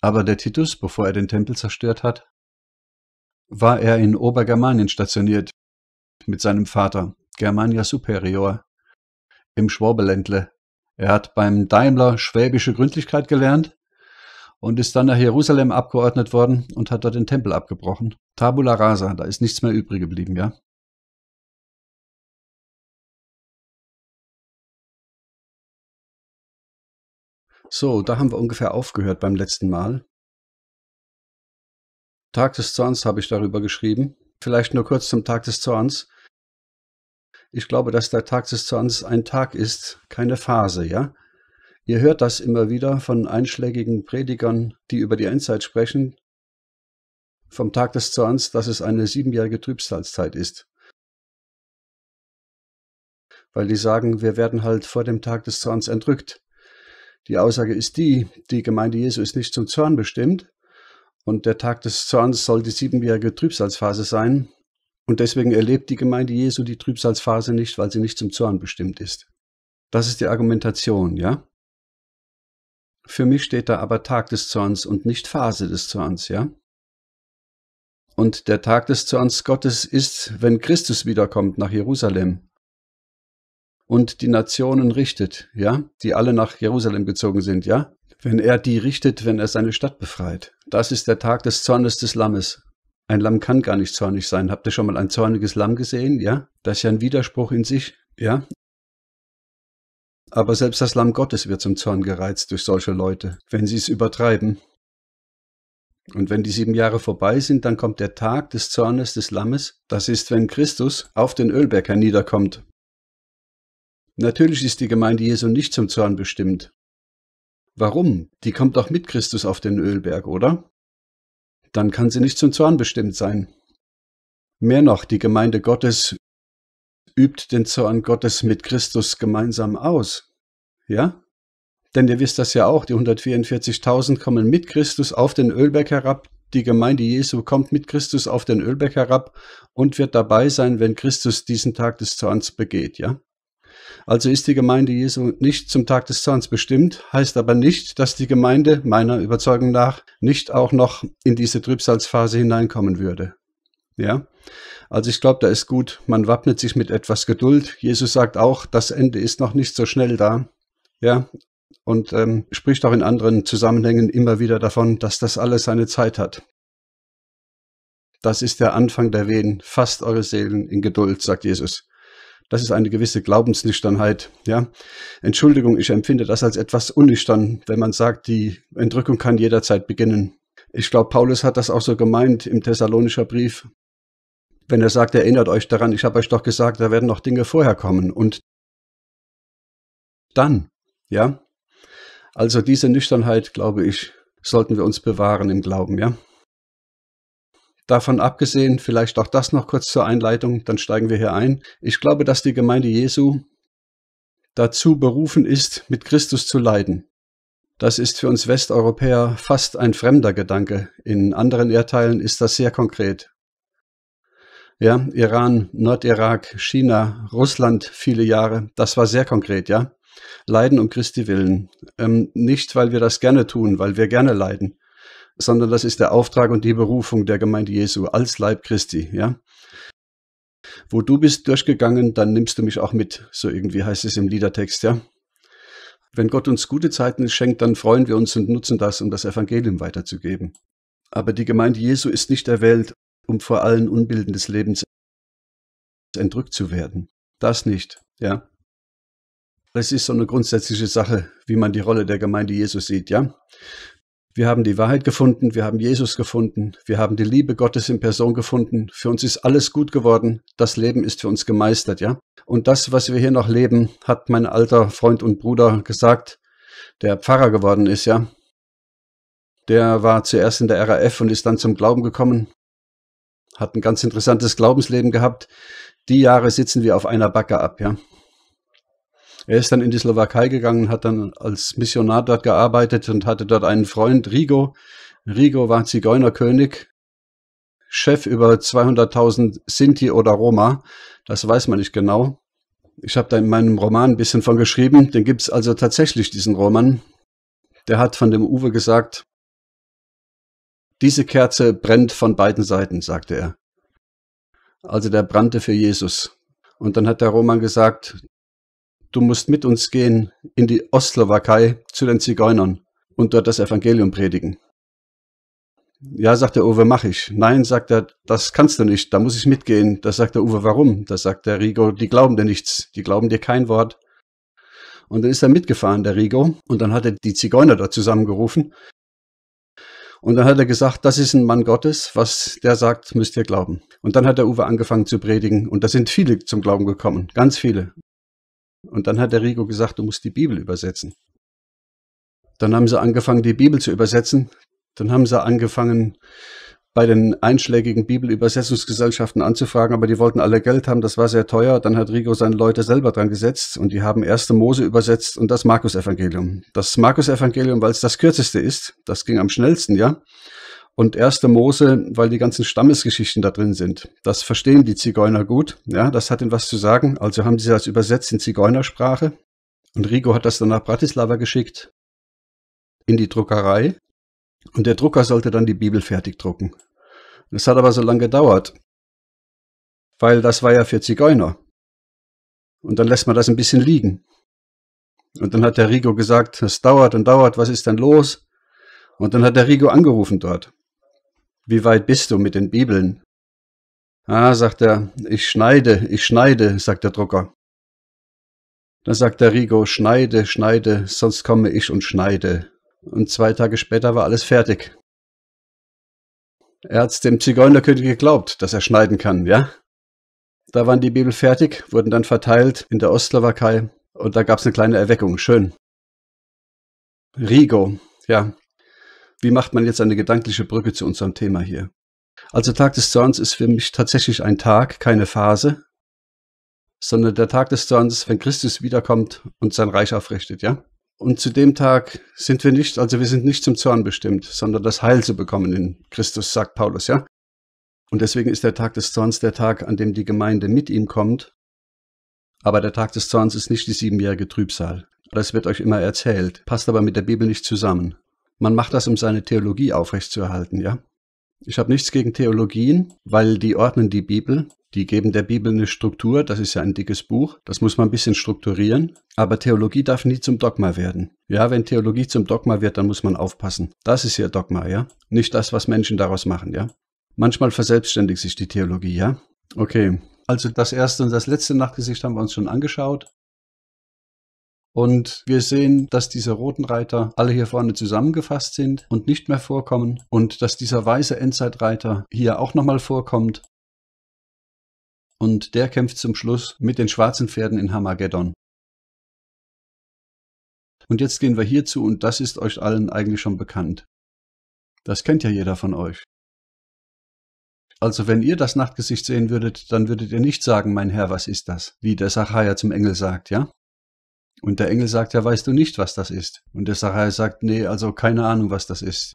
Aber der Titus, bevor er den Tempel zerstört hat, war er in Obergermanien stationiert mit seinem Vater, Germania Superior, im Schwabeländle. Er hat beim Daimler schwäbische Gründlichkeit gelernt und ist dann nach Jerusalem abgeordnet worden und hat dort den Tempel abgebrochen. Tabula rasa, da ist nichts mehr übrig geblieben, ja. So, da haben wir ungefähr aufgehört beim letzten Mal. Tag des Zorns habe ich darüber geschrieben. Vielleicht nur kurz zum Tag des Zorns. Ich glaube, dass der Tag des Zorns ein Tag ist, keine Phase, ja? Ihr hört das immer wieder von einschlägigen Predigern, die über die Endzeit sprechen, vom Tag des Zorns, dass es eine siebenjährige Trübsalzeit ist. Weil die sagen, wir werden halt vor dem Tag des Zorns entrückt. Die Aussage ist die, die Gemeinde Jesu ist nicht zum Zorn bestimmt und der Tag des Zorns soll die siebenjährige Trübsalphase sein. Und deswegen erlebt die Gemeinde Jesu die Trübsalphase nicht, weil sie nicht zum Zorn bestimmt ist. Das ist die Argumentation, ja? Für mich steht da aber Tag des Zorns und nicht Phase des Zorns, ja? Und der Tag des Zorns Gottes ist, wenn Christus wiederkommt nach Jerusalem und die Nationen richtet, ja, die alle nach Jerusalem gezogen sind, ja. Wenn er die richtet, wenn er seine Stadt befreit. Das ist der Tag des Zornes des Lammes. Ein Lamm kann gar nicht zornig sein. Habt ihr schon mal ein zorniges Lamm gesehen? Ja, das ist ja ein Widerspruch in sich. Ja, aber selbst das Lamm Gottes wird zum Zorn gereizt durch solche Leute, wenn sie es übertreiben. Und wenn die sieben Jahre vorbei sind, dann kommt der Tag des Zornes des Lammes. Das ist, wenn Christus auf den Ölberg herniederkommt. Natürlich ist die Gemeinde Jesu nicht zum Zorn bestimmt. Warum? Die kommt doch mit Christus auf den Ölberg, oder? Dann kann sie nicht zum Zorn bestimmt sein. Mehr noch, die Gemeinde Gottes übt den Zorn Gottes mit Christus gemeinsam aus. Ja? Denn ihr wisst das ja auch, die 144.000 kommen mit Christus auf den Ölberg herab, die Gemeinde Jesu kommt mit Christus auf den Ölberg herab und wird dabei sein, wenn Christus diesen Tag des Zorns begeht, ja? Also ist die Gemeinde Jesu nicht zum Tag des Zorns bestimmt, heißt aber nicht, dass die Gemeinde meiner Überzeugung nach nicht auch noch in diese Trübsalzphase hineinkommen würde. Ja? Also ich glaube, da ist gut, man wappnet sich mit etwas Geduld. Jesus sagt auch, das Ende ist noch nicht so schnell da. Ja? Und ähm, spricht auch in anderen Zusammenhängen immer wieder davon, dass das alles seine Zeit hat. Das ist der Anfang der Wehen. Fasst eure Seelen in Geduld, sagt Jesus. Das ist eine gewisse Glaubensnüchternheit. Ja? Entschuldigung, ich empfinde das als etwas unnüchtern, wenn man sagt, die Entrückung kann jederzeit beginnen. Ich glaube, Paulus hat das auch so gemeint im Thessalonischer Brief, wenn er sagt, erinnert euch daran, ich habe euch doch gesagt, da werden noch Dinge vorher kommen. Und dann, ja, also diese Nüchternheit, glaube ich, sollten wir uns bewahren im Glauben, ja. Davon abgesehen, vielleicht auch das noch kurz zur Einleitung, dann steigen wir hier ein. Ich glaube, dass die Gemeinde Jesu dazu berufen ist, mit Christus zu leiden. Das ist für uns Westeuropäer fast ein fremder Gedanke. In anderen Erdteilen ist das sehr konkret. Ja, Iran, Nordirak, China, Russland viele Jahre, das war sehr konkret, ja. Leiden um Christi willen. Ähm, nicht, weil wir das gerne tun, weil wir gerne leiden, sondern das ist der Auftrag und die Berufung der Gemeinde Jesu als Leib Christi, ja. Wo du bist durchgegangen, dann nimmst du mich auch mit, so irgendwie heißt es im Liedertext, ja. Wenn Gott uns gute Zeiten schenkt, dann freuen wir uns und nutzen das, um das Evangelium weiterzugeben. Aber die Gemeinde Jesu ist nicht erwählt, um vor allen Unbilden des Lebens entrückt zu werden. Das nicht, ja. Das ist so eine grundsätzliche Sache, wie man die Rolle der Gemeinde Jesu sieht, ja. Wir haben die Wahrheit gefunden, wir haben Jesus gefunden, wir haben die Liebe Gottes in Person gefunden. Für uns ist alles gut geworden. Das Leben ist für uns gemeistert, ja? Und das, was wir hier noch leben, hat mein alter Freund und Bruder gesagt, der Pfarrer geworden ist, ja? Der war zuerst in der RAF und ist dann zum Glauben gekommen, hat ein ganz interessantes Glaubensleben gehabt. Die Jahre sitzen wir auf einer Backe ab, ja? Er ist dann in die Slowakei gegangen, hat dann als Missionar dort gearbeitet und hatte dort einen Freund, Rigo. Rigo war Zigeunerkönig, Chef über 200.000 Sinti oder Roma. Das weiß man nicht genau. Ich habe da in meinem Roman ein bisschen von geschrieben. Den gibt's also tatsächlich, diesen Roman. Der hat von dem Uwe gesagt, diese Kerze brennt von beiden Seiten, sagte er. Also der brannte für Jesus. Und dann hat der Roman gesagt, du musst mit uns gehen in die Ostslowakei zu den Zigeunern und dort das Evangelium predigen. Ja, sagt der Uwe, mach ich. Nein, sagt er, das kannst du nicht, da muss ich mitgehen. Das sagt der Uwe, warum? Das sagt der Rigo, die glauben dir nichts, die glauben dir kein Wort. Und dann ist er mitgefahren, der Rigo, und dann hat er die Zigeuner da zusammengerufen. Und dann hat er gesagt, das ist ein Mann Gottes, was der sagt, müsst ihr glauben. Und dann hat der Uwe angefangen zu predigen und da sind viele zum Glauben gekommen, ganz viele. Und dann hat der Rico gesagt, du musst die Bibel übersetzen. Dann haben sie angefangen, die Bibel zu übersetzen. Dann haben sie angefangen, bei den einschlägigen Bibelübersetzungsgesellschaften anzufragen, aber die wollten alle Geld haben, das war sehr teuer. Dann hat Rigo seine Leute selber dran gesetzt und die haben erste Mose übersetzt und das Markus-Evangelium. Das Markus-Evangelium, weil es das kürzeste ist, das ging am schnellsten, ja. Und erste Mose, weil die ganzen Stammesgeschichten da drin sind. Das verstehen die Zigeuner gut. Ja, das hat ihnen was zu sagen. Also haben sie das übersetzt in Zigeunersprache. Und Rigo hat das dann nach Bratislava geschickt. In die Druckerei. Und der Drucker sollte dann die Bibel fertig drucken. Das hat aber so lange gedauert. Weil das war ja für Zigeuner. Und dann lässt man das ein bisschen liegen. Und dann hat der Rigo gesagt, es dauert und dauert, was ist denn los? Und dann hat der Rigo angerufen dort wie weit bist du mit den Bibeln? Ah, sagt er, ich schneide, ich schneide, sagt der Drucker. Dann sagt der Rigo, schneide, schneide, sonst komme ich und schneide. Und zwei Tage später war alles fertig. Er hat's dem Zigeunerkönig geglaubt, dass er schneiden kann, ja? Da waren die Bibel fertig, wurden dann verteilt in der Ostslowakei und da gab's eine kleine Erweckung. Schön. Rigo, ja, wie macht man jetzt eine gedankliche Brücke zu unserem Thema hier? Also Tag des Zorns ist für mich tatsächlich ein Tag, keine Phase, sondern der Tag des Zorns, wenn Christus wiederkommt und sein Reich aufrichtet, ja? Und zu dem Tag sind wir nicht, also wir sind nicht zum Zorn bestimmt, sondern das Heil zu bekommen in Christus, sagt Paulus, ja? Und deswegen ist der Tag des Zorns der Tag, an dem die Gemeinde mit ihm kommt. Aber der Tag des Zorns ist nicht die siebenjährige Trübsal. Das wird euch immer erzählt, passt aber mit der Bibel nicht zusammen. Man macht das, um seine Theologie aufrechtzuerhalten, ja. Ich habe nichts gegen Theologien, weil die ordnen die Bibel, die geben der Bibel eine Struktur, das ist ja ein dickes Buch, das muss man ein bisschen strukturieren, aber Theologie darf nie zum Dogma werden. Ja, wenn Theologie zum Dogma wird, dann muss man aufpassen. Das ist ihr Dogma, ja? Nicht das, was Menschen daraus machen, ja? Manchmal verselbstständigt sich die Theologie, ja? Okay. Also das erste und das letzte Nachtgesicht haben wir uns schon angeschaut. Und wir sehen, dass diese roten Reiter alle hier vorne zusammengefasst sind und nicht mehr vorkommen und dass dieser weiße Endzeitreiter hier auch nochmal vorkommt. Und der kämpft zum Schluss mit den schwarzen Pferden in Hamageddon. Und jetzt gehen wir hierzu und das ist euch allen eigentlich schon bekannt. Das kennt ja jeder von euch. Also wenn ihr das Nachtgesicht sehen würdet, dann würdet ihr nicht sagen, mein Herr, was ist das? Wie der Sacharja zum Engel sagt, ja? Und der Engel sagt, ja, weißt du nicht, was das ist? Und der Sarai sagt, nee, also keine Ahnung, was das ist.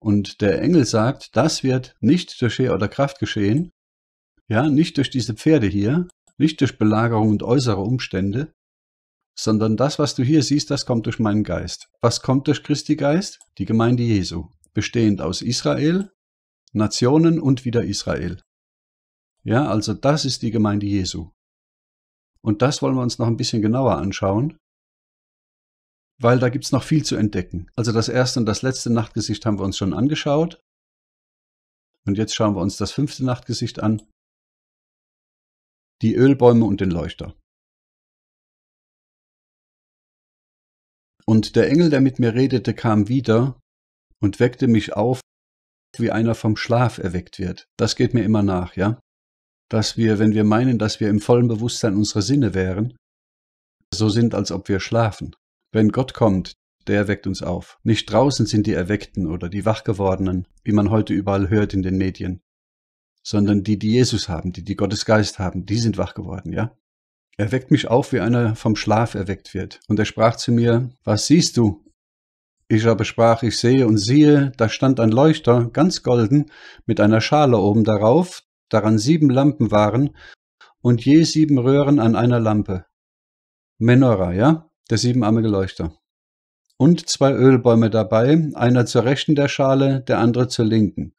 Und der Engel sagt, das wird nicht durch Heer oder Kraft geschehen, ja, nicht durch diese Pferde hier, nicht durch Belagerung und äußere Umstände, sondern das, was du hier siehst, das kommt durch meinen Geist. Was kommt durch Christi Geist? Die Gemeinde Jesu, bestehend aus Israel, Nationen und wieder Israel. Ja, also das ist die Gemeinde Jesu. Und das wollen wir uns noch ein bisschen genauer anschauen, weil da gibt es noch viel zu entdecken. Also das erste und das letzte Nachtgesicht haben wir uns schon angeschaut. Und jetzt schauen wir uns das fünfte Nachtgesicht an. Die Ölbäume und den Leuchter. Und der Engel, der mit mir redete, kam wieder und weckte mich auf, wie einer vom Schlaf erweckt wird. Das geht mir immer nach, ja? Dass wir, wenn wir meinen, dass wir im vollen Bewusstsein unserer Sinne wären, so sind, als ob wir schlafen. Wenn Gott kommt, der weckt uns auf. Nicht draußen sind die Erweckten oder die Wachgewordenen, wie man heute überall hört in den Medien, sondern die, die Jesus haben, die, die Gottesgeist haben, die sind wach geworden, ja? Er weckt mich auf, wie einer vom Schlaf erweckt wird. Und er sprach zu mir, was siehst du? Ich aber sprach, ich sehe und siehe, da stand ein Leuchter, ganz golden, mit einer Schale oben darauf, daran sieben Lampen waren, und je sieben Röhren an einer Lampe. Menorah, ja? der siebenarmige Leuchter. Und zwei Ölbäume dabei, einer zur rechten der Schale, der andere zur linken.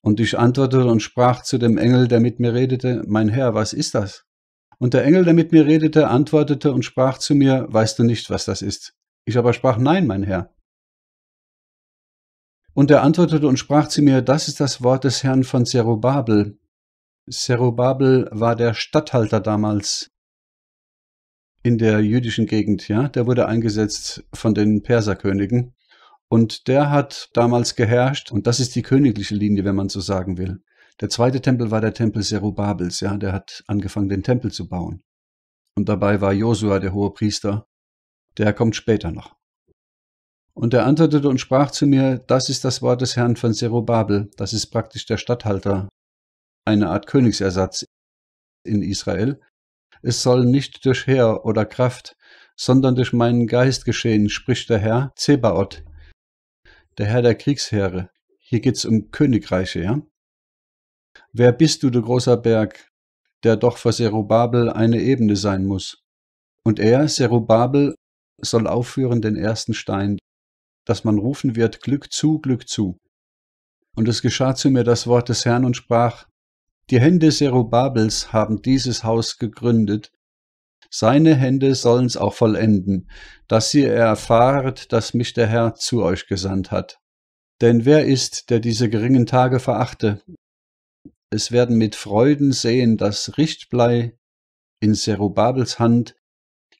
Und ich antwortete und sprach zu dem Engel, der mit mir redete, Mein Herr, was ist das? Und der Engel, der mit mir redete, antwortete und sprach zu mir, Weißt du nicht, was das ist? Ich aber sprach, Nein, mein Herr. Und er antwortete und sprach zu mir, Das ist das Wort des Herrn von Zerubabel. Zerubabel war der Statthalter damals in der jüdischen Gegend, ja, der wurde eingesetzt von den Perserkönigen. Und der hat damals geherrscht, und das ist die königliche Linie, wenn man so sagen will. Der zweite Tempel war der Tempel Serubabels, ja, der hat angefangen, den Tempel zu bauen. Und dabei war Josua, der hohe Priester, der kommt später noch. Und er antwortete und sprach zu mir, das ist das Wort des Herrn von Serubabel, das ist praktisch der Statthalter, eine Art Königsersatz in Israel, es soll nicht durch Heer oder Kraft, sondern durch meinen Geist geschehen, spricht der Herr Zebaoth, der Herr der Kriegsheere. Hier geht's um Königreiche, ja? Wer bist du, du großer Berg, der doch für Serubabel eine Ebene sein muss? Und er, Serubabel, soll aufführen den ersten Stein, dass man rufen wird, Glück zu, Glück zu. Und es geschah zu mir das Wort des Herrn und sprach, die Hände Serubabels haben dieses Haus gegründet. Seine Hände sollen's auch vollenden, dass ihr erfahret, dass mich der Herr zu euch gesandt hat. Denn wer ist, der diese geringen Tage verachte? Es werden mit Freuden sehen dass Richtblei in Serubabels Hand,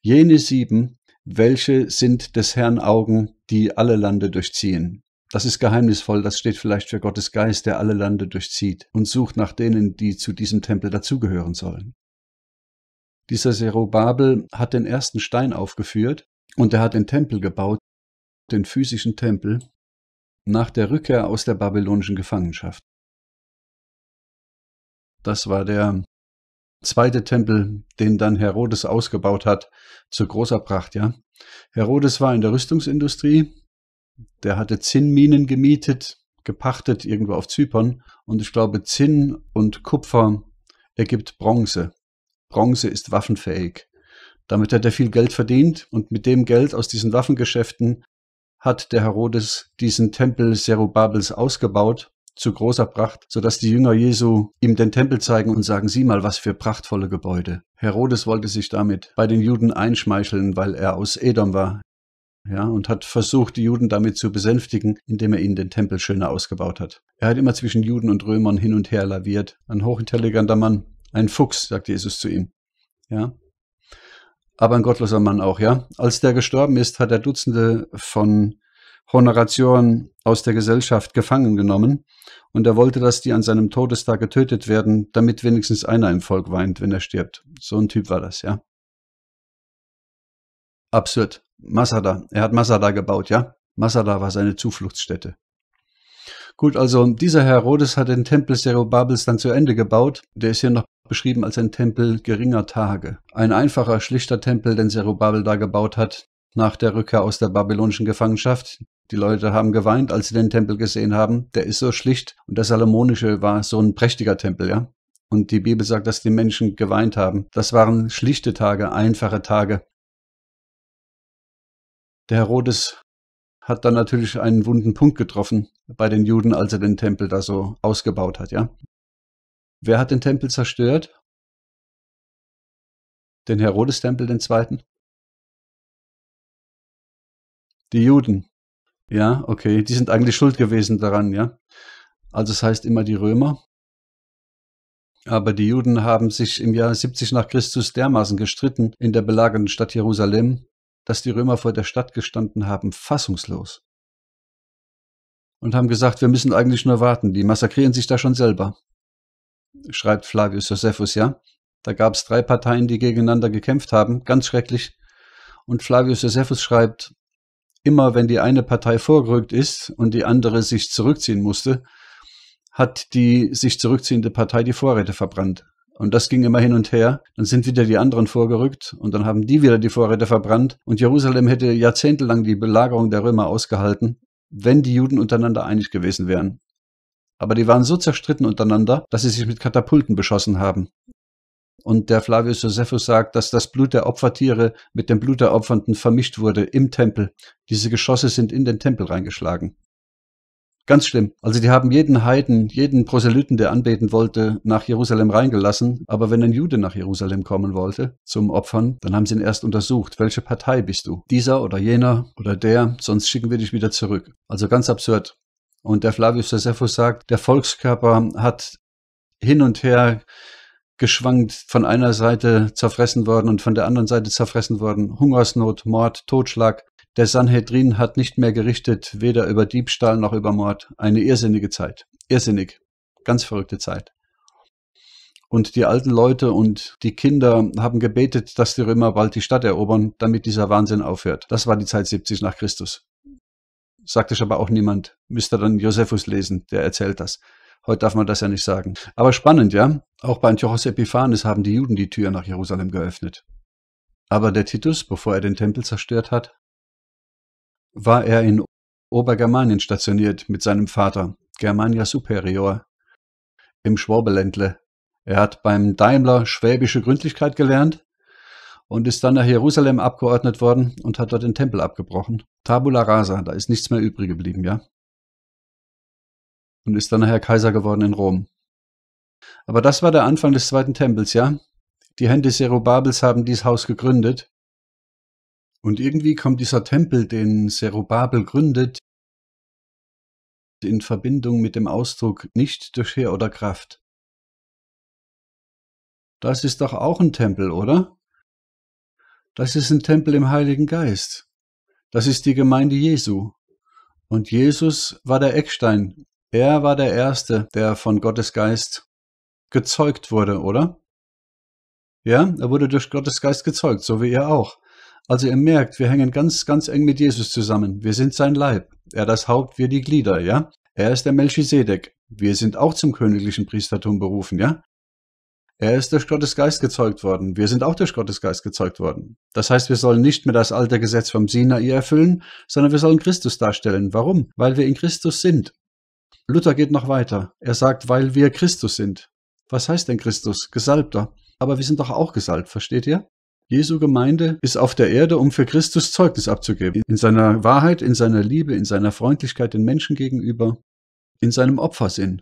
jene sieben, welche sind des Herrn Augen, die alle Lande durchziehen. Das ist geheimnisvoll, das steht vielleicht für Gottes Geist, der alle Lande durchzieht und sucht nach denen, die zu diesem Tempel dazugehören sollen. Dieser Zerubabel hat den ersten Stein aufgeführt und er hat den Tempel gebaut, den physischen Tempel, nach der Rückkehr aus der babylonischen Gefangenschaft. Das war der zweite Tempel, den dann Herodes ausgebaut hat, zu großer Pracht, ja. Herodes war in der Rüstungsindustrie der hatte Zinnminen gemietet, gepachtet irgendwo auf Zypern. Und ich glaube, Zinn und Kupfer ergibt Bronze. Bronze ist waffenfähig. Damit hat er viel Geld verdient und mit dem Geld aus diesen Waffengeschäften hat der Herodes diesen Tempel Zerubabels ausgebaut zu großer Pracht, sodass die Jünger Jesu ihm den Tempel zeigen und sagen, sieh mal, was für prachtvolle Gebäude. Herodes wollte sich damit bei den Juden einschmeicheln, weil er aus Edom war ja, und hat versucht, die Juden damit zu besänftigen, indem er ihnen den Tempel schöner ausgebaut hat. Er hat immer zwischen Juden und Römern hin und her laviert. Ein hochintelligenter Mann, ein Fuchs, sagt Jesus zu ihm. Ja. Aber ein gottloser Mann auch, ja. Als der gestorben ist, hat er Dutzende von Honorationen aus der Gesellschaft gefangen genommen und er wollte, dass die an seinem Todestag getötet werden, damit wenigstens einer im Volk weint, wenn er stirbt. So ein Typ war das, ja. Absurd. Masada. Er hat Masada gebaut, ja? Masada war seine Zufluchtsstätte. Gut, also dieser Herodes hat den Tempel Zerubabels dann zu Ende gebaut. Der ist hier noch beschrieben als ein Tempel geringer Tage. Ein einfacher, schlichter Tempel, den Zerubabel da gebaut hat, nach der Rückkehr aus der babylonischen Gefangenschaft. Die Leute haben geweint, als sie den Tempel gesehen haben. Der ist so schlicht und der Salomonische war so ein prächtiger Tempel, ja? Und die Bibel sagt, dass die Menschen geweint haben. Das waren schlichte Tage, einfache Tage. Der Herodes hat dann natürlich einen wunden Punkt getroffen bei den Juden, als er den Tempel da so ausgebaut hat, ja. Wer hat den Tempel zerstört? Den Herodes-Tempel, den zweiten? Die Juden. Ja, okay, die sind eigentlich schuld gewesen daran, ja. Also es heißt immer die Römer. Aber die Juden haben sich im Jahr 70 nach Christus dermaßen gestritten in der belagerten Stadt Jerusalem, dass die Römer vor der Stadt gestanden haben, fassungslos. Und haben gesagt, wir müssen eigentlich nur warten, die massakrieren sich da schon selber. Schreibt Flavius Josephus, ja. Da gab es drei Parteien, die gegeneinander gekämpft haben, ganz schrecklich. Und Flavius Josephus schreibt, immer wenn die eine Partei vorgerückt ist und die andere sich zurückziehen musste, hat die sich zurückziehende Partei die Vorräte verbrannt. Und das ging immer hin und her. Dann sind wieder die anderen vorgerückt und dann haben die wieder die Vorräte verbrannt. Und Jerusalem hätte jahrzehntelang die Belagerung der Römer ausgehalten, wenn die Juden untereinander einig gewesen wären. Aber die waren so zerstritten untereinander, dass sie sich mit Katapulten beschossen haben. Und der Flavius Josephus sagt, dass das Blut der Opfertiere mit dem Blut der Opfernden vermischt wurde im Tempel. Diese Geschosse sind in den Tempel reingeschlagen. Ganz schlimm. Also die haben jeden Heiden, jeden Proselyten, der anbeten wollte, nach Jerusalem reingelassen. Aber wenn ein Jude nach Jerusalem kommen wollte zum Opfern, dann haben sie ihn erst untersucht. Welche Partei bist du? Dieser oder jener oder der? Sonst schicken wir dich wieder zurück. Also ganz absurd. Und der Flavius Josephus sagt, der Volkskörper hat hin und her geschwankt, von einer Seite zerfressen worden und von der anderen Seite zerfressen worden. Hungersnot, Mord, Totschlag. Der Sanhedrin hat nicht mehr gerichtet, weder über Diebstahl noch über Mord. Eine irrsinnige Zeit. Irrsinnig. Ganz verrückte Zeit. Und die alten Leute und die Kinder haben gebetet, dass die Römer bald die Stadt erobern, damit dieser Wahnsinn aufhört. Das war die Zeit 70 nach Christus. Sagt es aber auch niemand. Müsste dann Josephus lesen, der erzählt das. Heute darf man das ja nicht sagen. Aber spannend, ja? Auch bei Antiochos Epiphanes haben die Juden die Tür nach Jerusalem geöffnet. Aber der Titus, bevor er den Tempel zerstört hat, war er in Obergermanien stationiert mit seinem Vater, Germania Superior, im Schwabeländle. Er hat beim Daimler schwäbische Gründlichkeit gelernt und ist dann nach Jerusalem abgeordnet worden und hat dort den Tempel abgebrochen. Tabula rasa, da ist nichts mehr übrig geblieben, ja? Und ist dann nachher Kaiser geworden in Rom. Aber das war der Anfang des Zweiten Tempels, ja? Die Hände Serubabels haben dieses Haus gegründet und irgendwie kommt dieser Tempel, den Serubabel gründet, in Verbindung mit dem Ausdruck nicht durch Heer oder Kraft. Das ist doch auch ein Tempel, oder? Das ist ein Tempel im Heiligen Geist. Das ist die Gemeinde Jesu. Und Jesus war der Eckstein. Er war der Erste, der von Gottes Geist gezeugt wurde, oder? Ja, er wurde durch Gottes Geist gezeugt, so wie ihr auch. Also ihr merkt, wir hängen ganz, ganz eng mit Jesus zusammen. Wir sind sein Leib. Er das Haupt, wir die Glieder, ja? Er ist der Melchisedek. Wir sind auch zum königlichen Priestertum berufen, ja? Er ist durch Gottes Geist gezeugt worden. Wir sind auch durch Gottes Geist gezeugt worden. Das heißt, wir sollen nicht mehr das alte Gesetz vom Sinai erfüllen, sondern wir sollen Christus darstellen. Warum? Weil wir in Christus sind. Luther geht noch weiter. Er sagt, weil wir Christus sind. Was heißt denn Christus? Gesalbter. Aber wir sind doch auch gesalbt, versteht ihr? Jesu Gemeinde ist auf der Erde, um für Christus Zeugnis abzugeben. In seiner Wahrheit, in seiner Liebe, in seiner Freundlichkeit den Menschen gegenüber, in seinem Opfersinn,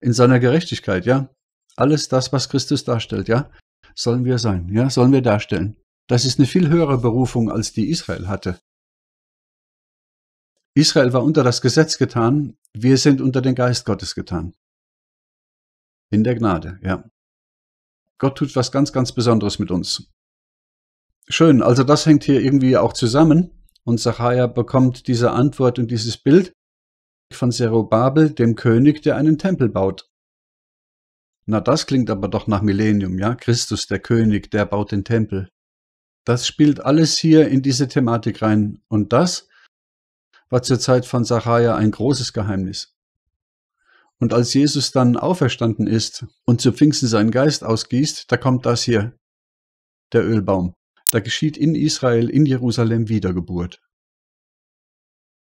in seiner Gerechtigkeit, ja. Alles das, was Christus darstellt, ja, sollen wir sein, ja, sollen wir darstellen. Das ist eine viel höhere Berufung, als die Israel hatte. Israel war unter das Gesetz getan, wir sind unter den Geist Gottes getan. In der Gnade, ja. Gott tut was ganz, ganz Besonderes mit uns. Schön, also das hängt hier irgendwie auch zusammen. Und Zachariah bekommt diese Antwort und dieses Bild von Zerubabel, dem König, der einen Tempel baut. Na, das klingt aber doch nach Millennium, ja? Christus, der König, der baut den Tempel. Das spielt alles hier in diese Thematik rein. Und das war zur Zeit von Zachariah ein großes Geheimnis. Und als Jesus dann auferstanden ist und zu Pfingsten seinen Geist ausgießt, da kommt das hier, der Ölbaum. Da geschieht in Israel, in Jerusalem Wiedergeburt.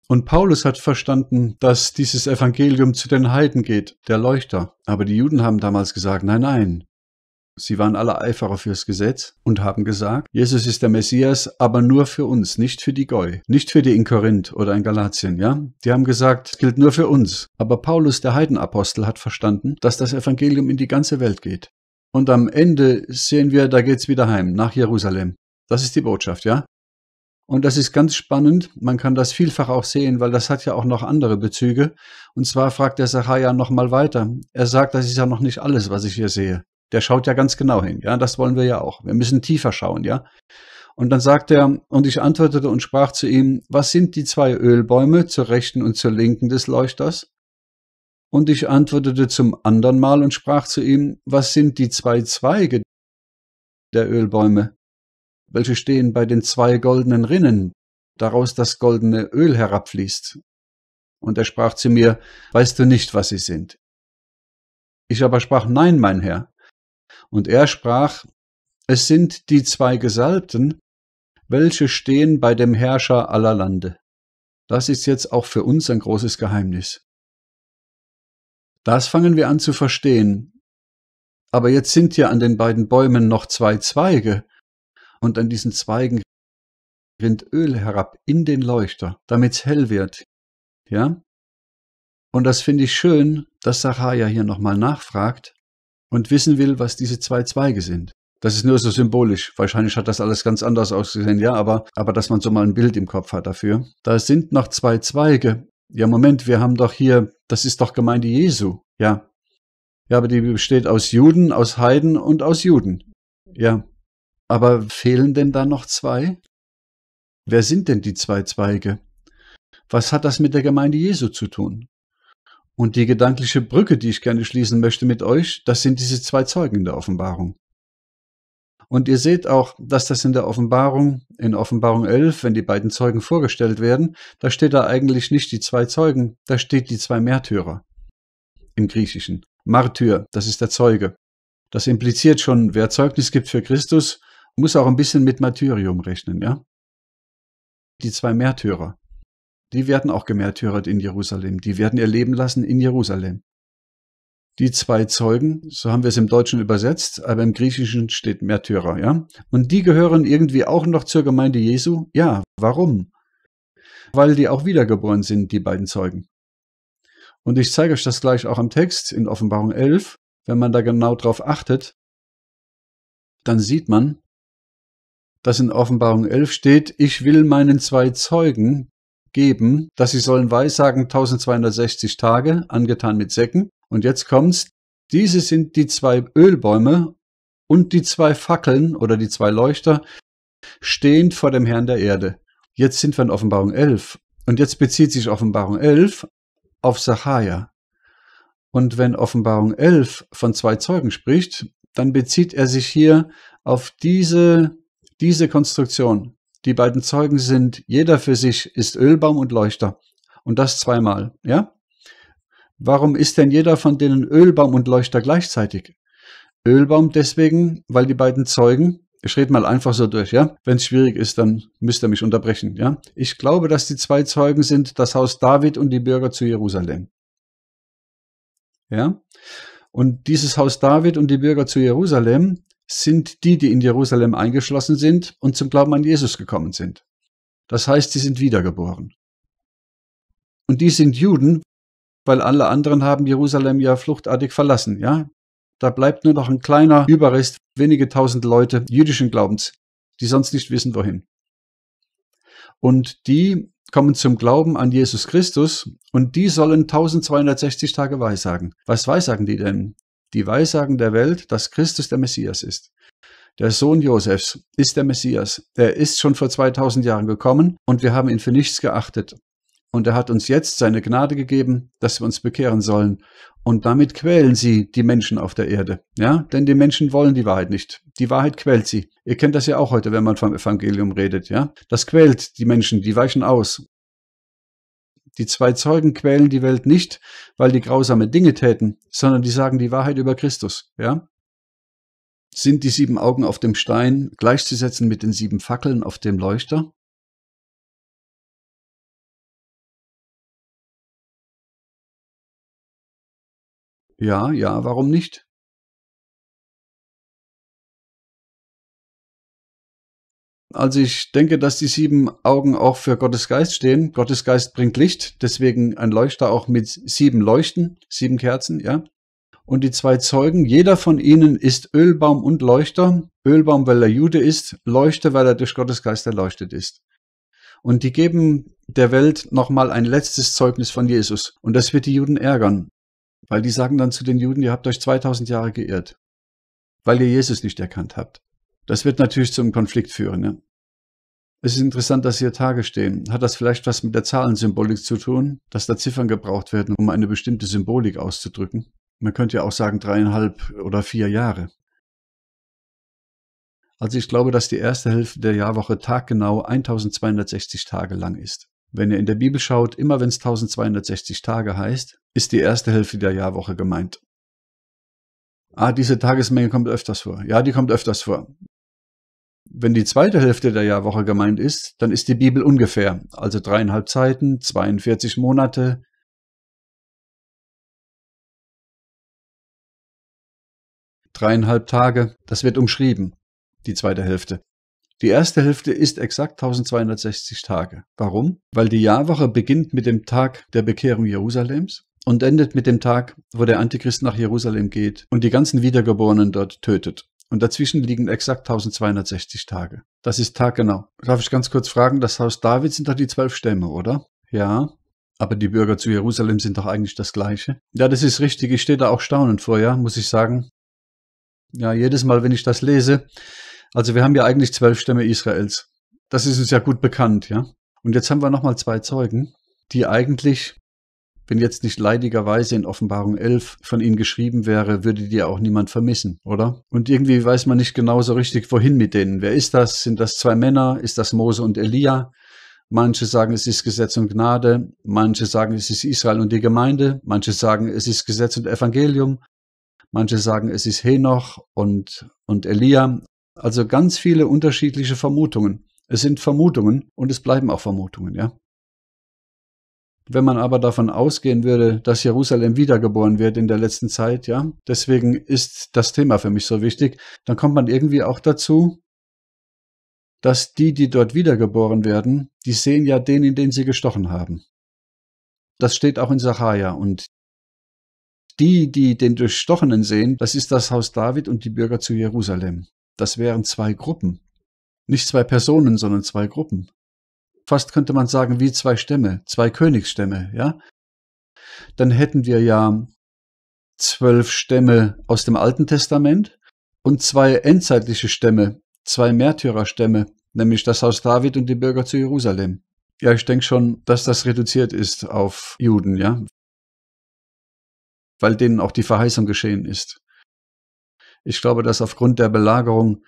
Und Paulus hat verstanden, dass dieses Evangelium zu den Heiden geht, der Leuchter. Aber die Juden haben damals gesagt, nein, nein, Sie waren alle Eiferer fürs Gesetz und haben gesagt, Jesus ist der Messias, aber nur für uns, nicht für die Goi, nicht für die in Korinth oder in Galatien, ja? Die haben gesagt, es gilt nur für uns. Aber Paulus, der Heidenapostel, hat verstanden, dass das Evangelium in die ganze Welt geht. Und am Ende sehen wir, da geht's wieder heim, nach Jerusalem. Das ist die Botschaft, ja? Und das ist ganz spannend. Man kann das vielfach auch sehen, weil das hat ja auch noch andere Bezüge. Und zwar fragt der Sacharja nochmal weiter. Er sagt, das ist ja noch nicht alles, was ich hier sehe. Der schaut ja ganz genau hin, ja, das wollen wir ja auch. Wir müssen tiefer schauen, ja. Und dann sagt er, und ich antwortete und sprach zu ihm, was sind die zwei Ölbäume zur rechten und zur linken des Leuchters? Und ich antwortete zum anderen Mal und sprach zu ihm, was sind die zwei Zweige der Ölbäume, welche stehen bei den zwei goldenen Rinnen, daraus das goldene Öl herabfließt? Und er sprach zu mir, weißt du nicht, was sie sind? Ich aber sprach, nein, mein Herr. Und er sprach, es sind die zwei Gesalbten, welche stehen bei dem Herrscher aller Lande. Das ist jetzt auch für uns ein großes Geheimnis. Das fangen wir an zu verstehen. Aber jetzt sind ja an den beiden Bäumen noch zwei Zweige, und an diesen Zweigen rinnt Öl herab in den Leuchter, damit es hell wird. Ja? Und das finde ich schön, dass Sacharja hier nochmal nachfragt, und wissen will, was diese zwei Zweige sind. Das ist nur so symbolisch. Wahrscheinlich hat das alles ganz anders ausgesehen, ja, aber, aber dass man so mal ein Bild im Kopf hat dafür. Da sind noch zwei Zweige. Ja, Moment, wir haben doch hier, das ist doch Gemeinde Jesu. Ja. Ja, aber die besteht aus Juden, aus Heiden und aus Juden. Ja. Aber fehlen denn da noch zwei? Wer sind denn die zwei Zweige? Was hat das mit der Gemeinde Jesu zu tun? Und die gedankliche Brücke, die ich gerne schließen möchte mit euch, das sind diese zwei Zeugen in der Offenbarung. Und ihr seht auch, dass das in der Offenbarung, in Offenbarung 11, wenn die beiden Zeugen vorgestellt werden, da steht da eigentlich nicht die zwei Zeugen, da steht die zwei Märtyrer im Griechischen. Martyr, das ist der Zeuge. Das impliziert schon, wer Zeugnis gibt für Christus, muss auch ein bisschen mit Martyrium rechnen, ja? Die zwei Märtyrer. Die werden auch gemärtyrert in Jerusalem. Die werden ihr Leben lassen in Jerusalem. Die zwei Zeugen, so haben wir es im Deutschen übersetzt, aber im Griechischen steht Märtyrer, ja? Und die gehören irgendwie auch noch zur Gemeinde Jesu? Ja, warum? Weil die auch wiedergeboren sind, die beiden Zeugen. Und ich zeige euch das gleich auch am Text in Offenbarung 11. Wenn man da genau drauf achtet, dann sieht man, dass in Offenbarung 11 steht, ich will meinen zwei Zeugen, geben, dass sie sollen weissagen 1260 Tage, angetan mit Säcken. Und jetzt kommt's. Diese sind die zwei Ölbäume und die zwei Fackeln oder die zwei Leuchter stehend vor dem Herrn der Erde. Jetzt sind wir in Offenbarung 11. Und jetzt bezieht sich Offenbarung 11 auf Sacharja. Und wenn Offenbarung 11 von zwei Zeugen spricht, dann bezieht er sich hier auf diese, diese Konstruktion. Die beiden Zeugen sind jeder für sich ist Ölbaum und Leuchter. Und das zweimal, ja? Warum ist denn jeder von denen Ölbaum und Leuchter gleichzeitig? Ölbaum deswegen, weil die beiden Zeugen, ich rede mal einfach so durch, ja? Wenn es schwierig ist, dann müsst ihr mich unterbrechen, ja? Ich glaube, dass die zwei Zeugen sind das Haus David und die Bürger zu Jerusalem. Ja? Und dieses Haus David und die Bürger zu Jerusalem, sind die, die in Jerusalem eingeschlossen sind und zum Glauben an Jesus gekommen sind. Das heißt, sie sind wiedergeboren. Und die sind Juden, weil alle anderen haben Jerusalem ja fluchtartig verlassen, ja? Da bleibt nur noch ein kleiner Überrest, wenige tausend Leute jüdischen Glaubens, die sonst nicht wissen, wohin. Und die kommen zum Glauben an Jesus Christus und die sollen 1260 Tage Weissagen. Was weissagen die denn? Die Weissagen der Welt, dass Christus der Messias ist. Der Sohn Josefs ist der Messias. Er ist schon vor 2000 Jahren gekommen und wir haben ihn für nichts geachtet. Und er hat uns jetzt seine Gnade gegeben, dass wir uns bekehren sollen. Und damit quälen sie die Menschen auf der Erde. Ja, denn die Menschen wollen die Wahrheit nicht. Die Wahrheit quält sie. Ihr kennt das ja auch heute, wenn man vom Evangelium redet. Ja, das quält die Menschen. Die weichen aus. Die zwei Zeugen quälen die Welt nicht, weil die grausame Dinge täten, sondern die sagen die Wahrheit über Christus. Ja? Sind die sieben Augen auf dem Stein gleichzusetzen mit den sieben Fackeln auf dem Leuchter? Ja, ja, warum nicht? Also ich denke, dass die sieben Augen auch für Gottes Geist stehen. Gottes Geist bringt Licht, deswegen ein Leuchter auch mit sieben Leuchten, sieben Kerzen, ja. Und die zwei Zeugen, jeder von ihnen ist Ölbaum und Leuchter. Ölbaum, weil er Jude ist, Leuchter, weil er durch Gottes Geist erleuchtet ist. Und die geben der Welt nochmal ein letztes Zeugnis von Jesus. Und das wird die Juden ärgern, weil die sagen dann zu den Juden, ihr habt euch 2000 Jahre geirrt, weil ihr Jesus nicht erkannt habt. Das wird natürlich zum Konflikt führen. Ne? Es ist interessant, dass hier Tage stehen. Hat das vielleicht was mit der Zahlensymbolik zu tun, dass da Ziffern gebraucht werden, um eine bestimmte Symbolik auszudrücken? Man könnte ja auch sagen dreieinhalb oder vier Jahre. Also ich glaube, dass die erste Hälfte der Jahrwoche taggenau 1260 Tage lang ist. Wenn ihr in der Bibel schaut, immer wenn es 1260 Tage heißt, ist die erste Hälfte der Jahrwoche gemeint. Ah, diese Tagesmenge kommt öfters vor. Ja, die kommt öfters vor. Wenn die zweite Hälfte der Jahrwoche gemeint ist, dann ist die Bibel ungefähr, also dreieinhalb Zeiten, 42 Monate. Dreieinhalb Tage, das wird umschrieben, die zweite Hälfte. Die erste Hälfte ist exakt 1260 Tage. Warum? Weil die Jahrwoche beginnt mit dem Tag der Bekehrung Jerusalems und endet mit dem Tag, wo der Antichrist nach Jerusalem geht und die ganzen Wiedergeborenen dort tötet. Und dazwischen liegen exakt 1260 Tage. Das ist taggenau. Darf ich ganz kurz fragen, das Haus David sind doch die zwölf Stämme, oder? Ja. Aber die Bürger zu Jerusalem sind doch eigentlich das Gleiche. Ja, das ist richtig. Ich stehe da auch staunend vor, ja, muss ich sagen. Ja, jedes Mal, wenn ich das lese. Also wir haben ja eigentlich zwölf Stämme Israels. Das ist uns ja gut bekannt, ja. Und jetzt haben wir nochmal zwei Zeugen, die eigentlich wenn jetzt nicht leidigerweise in Offenbarung 11 von ihnen geschrieben wäre, würde die auch niemand vermissen, oder? Und irgendwie weiß man nicht genau so richtig, wohin mit denen. Wer ist das? Sind das zwei Männer? Ist das Mose und Elia? Manche sagen, es ist Gesetz und Gnade. Manche sagen, es ist Israel und die Gemeinde. Manche sagen, es ist Gesetz und Evangelium. Manche sagen, es ist Henoch und, und Elia. Also ganz viele unterschiedliche Vermutungen. Es sind Vermutungen und es bleiben auch Vermutungen, ja. Wenn man aber davon ausgehen würde, dass Jerusalem wiedergeboren wird in der letzten Zeit, ja, deswegen ist das Thema für mich so wichtig, dann kommt man irgendwie auch dazu, dass die, die dort wiedergeboren werden, die sehen ja den, in den sie gestochen haben. Das steht auch in Sacharja und die, die den Durchstochenen sehen, das ist das Haus David und die Bürger zu Jerusalem. Das wären zwei Gruppen. Nicht zwei Personen, sondern zwei Gruppen fast könnte man sagen, wie zwei Stämme, zwei Königsstämme, ja? Dann hätten wir ja zwölf Stämme aus dem Alten Testament und zwei endzeitliche Stämme, zwei Märtyrerstämme, nämlich das Haus David und die Bürger zu Jerusalem. Ja, ich denke schon, dass das reduziert ist auf Juden, ja? Weil denen auch die Verheißung geschehen ist. Ich glaube, dass aufgrund der Belagerung,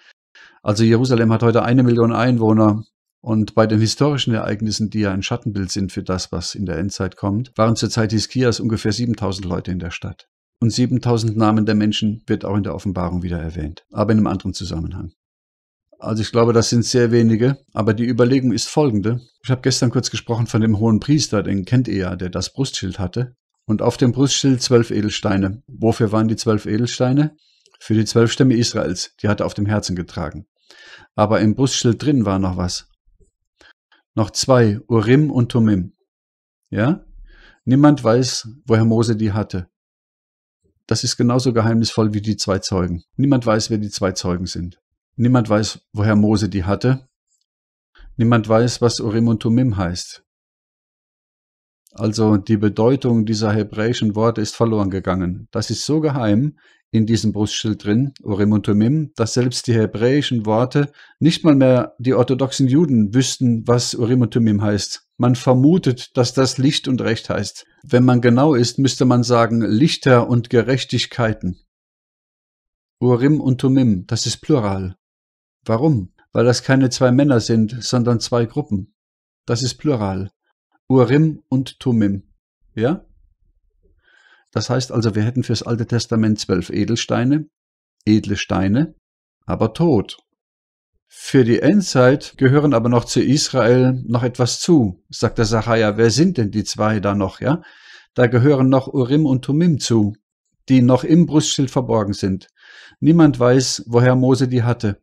also Jerusalem hat heute eine Million Einwohner, und bei den historischen Ereignissen, die ja ein Schattenbild sind für das, was in der Endzeit kommt, waren zur Zeit Hiskias ungefähr 7000 Leute in der Stadt. Und 7000 Namen der Menschen wird auch in der Offenbarung wieder erwähnt, aber in einem anderen Zusammenhang. Also ich glaube, das sind sehr wenige, aber die Überlegung ist folgende. Ich habe gestern kurz gesprochen von dem hohen Priester, den kennt ihr ja, der das Brustschild hatte. Und auf dem Brustschild zwölf Edelsteine. Wofür waren die zwölf Edelsteine? Für die zwölf Stämme Israels, die hat er auf dem Herzen getragen. Aber im Brustschild drin war noch was noch zwei, Urim und Tumim. Ja? Niemand weiß, woher Mose die hatte. Das ist genauso geheimnisvoll wie die zwei Zeugen. Niemand weiß, wer die zwei Zeugen sind. Niemand weiß, woher Mose die hatte. Niemand weiß, was Urim und Tumim heißt. Also die Bedeutung dieser hebräischen Worte ist verloren gegangen. Das ist so geheim, in diesem Brustschild drin, Urim und Tumim, dass selbst die hebräischen Worte nicht mal mehr die orthodoxen Juden wüssten, was Urim und Tumim heißt. Man vermutet, dass das Licht und Recht heißt. Wenn man genau ist, müsste man sagen Lichter und Gerechtigkeiten. Urim und Tumim, das ist Plural. Warum? Weil das keine zwei Männer sind, sondern zwei Gruppen. Das ist Plural. Urim und Tumim. Ja? Das heißt also, wir hätten fürs Alte Testament zwölf Edelsteine, edle Steine, aber tot. Für die Endzeit gehören aber noch zu Israel noch etwas zu, sagt der Sachaia. Wer sind denn die zwei da noch, ja? Da gehören noch Urim und Tumim zu, die noch im Brustschild verborgen sind. Niemand weiß, woher Mose die hatte.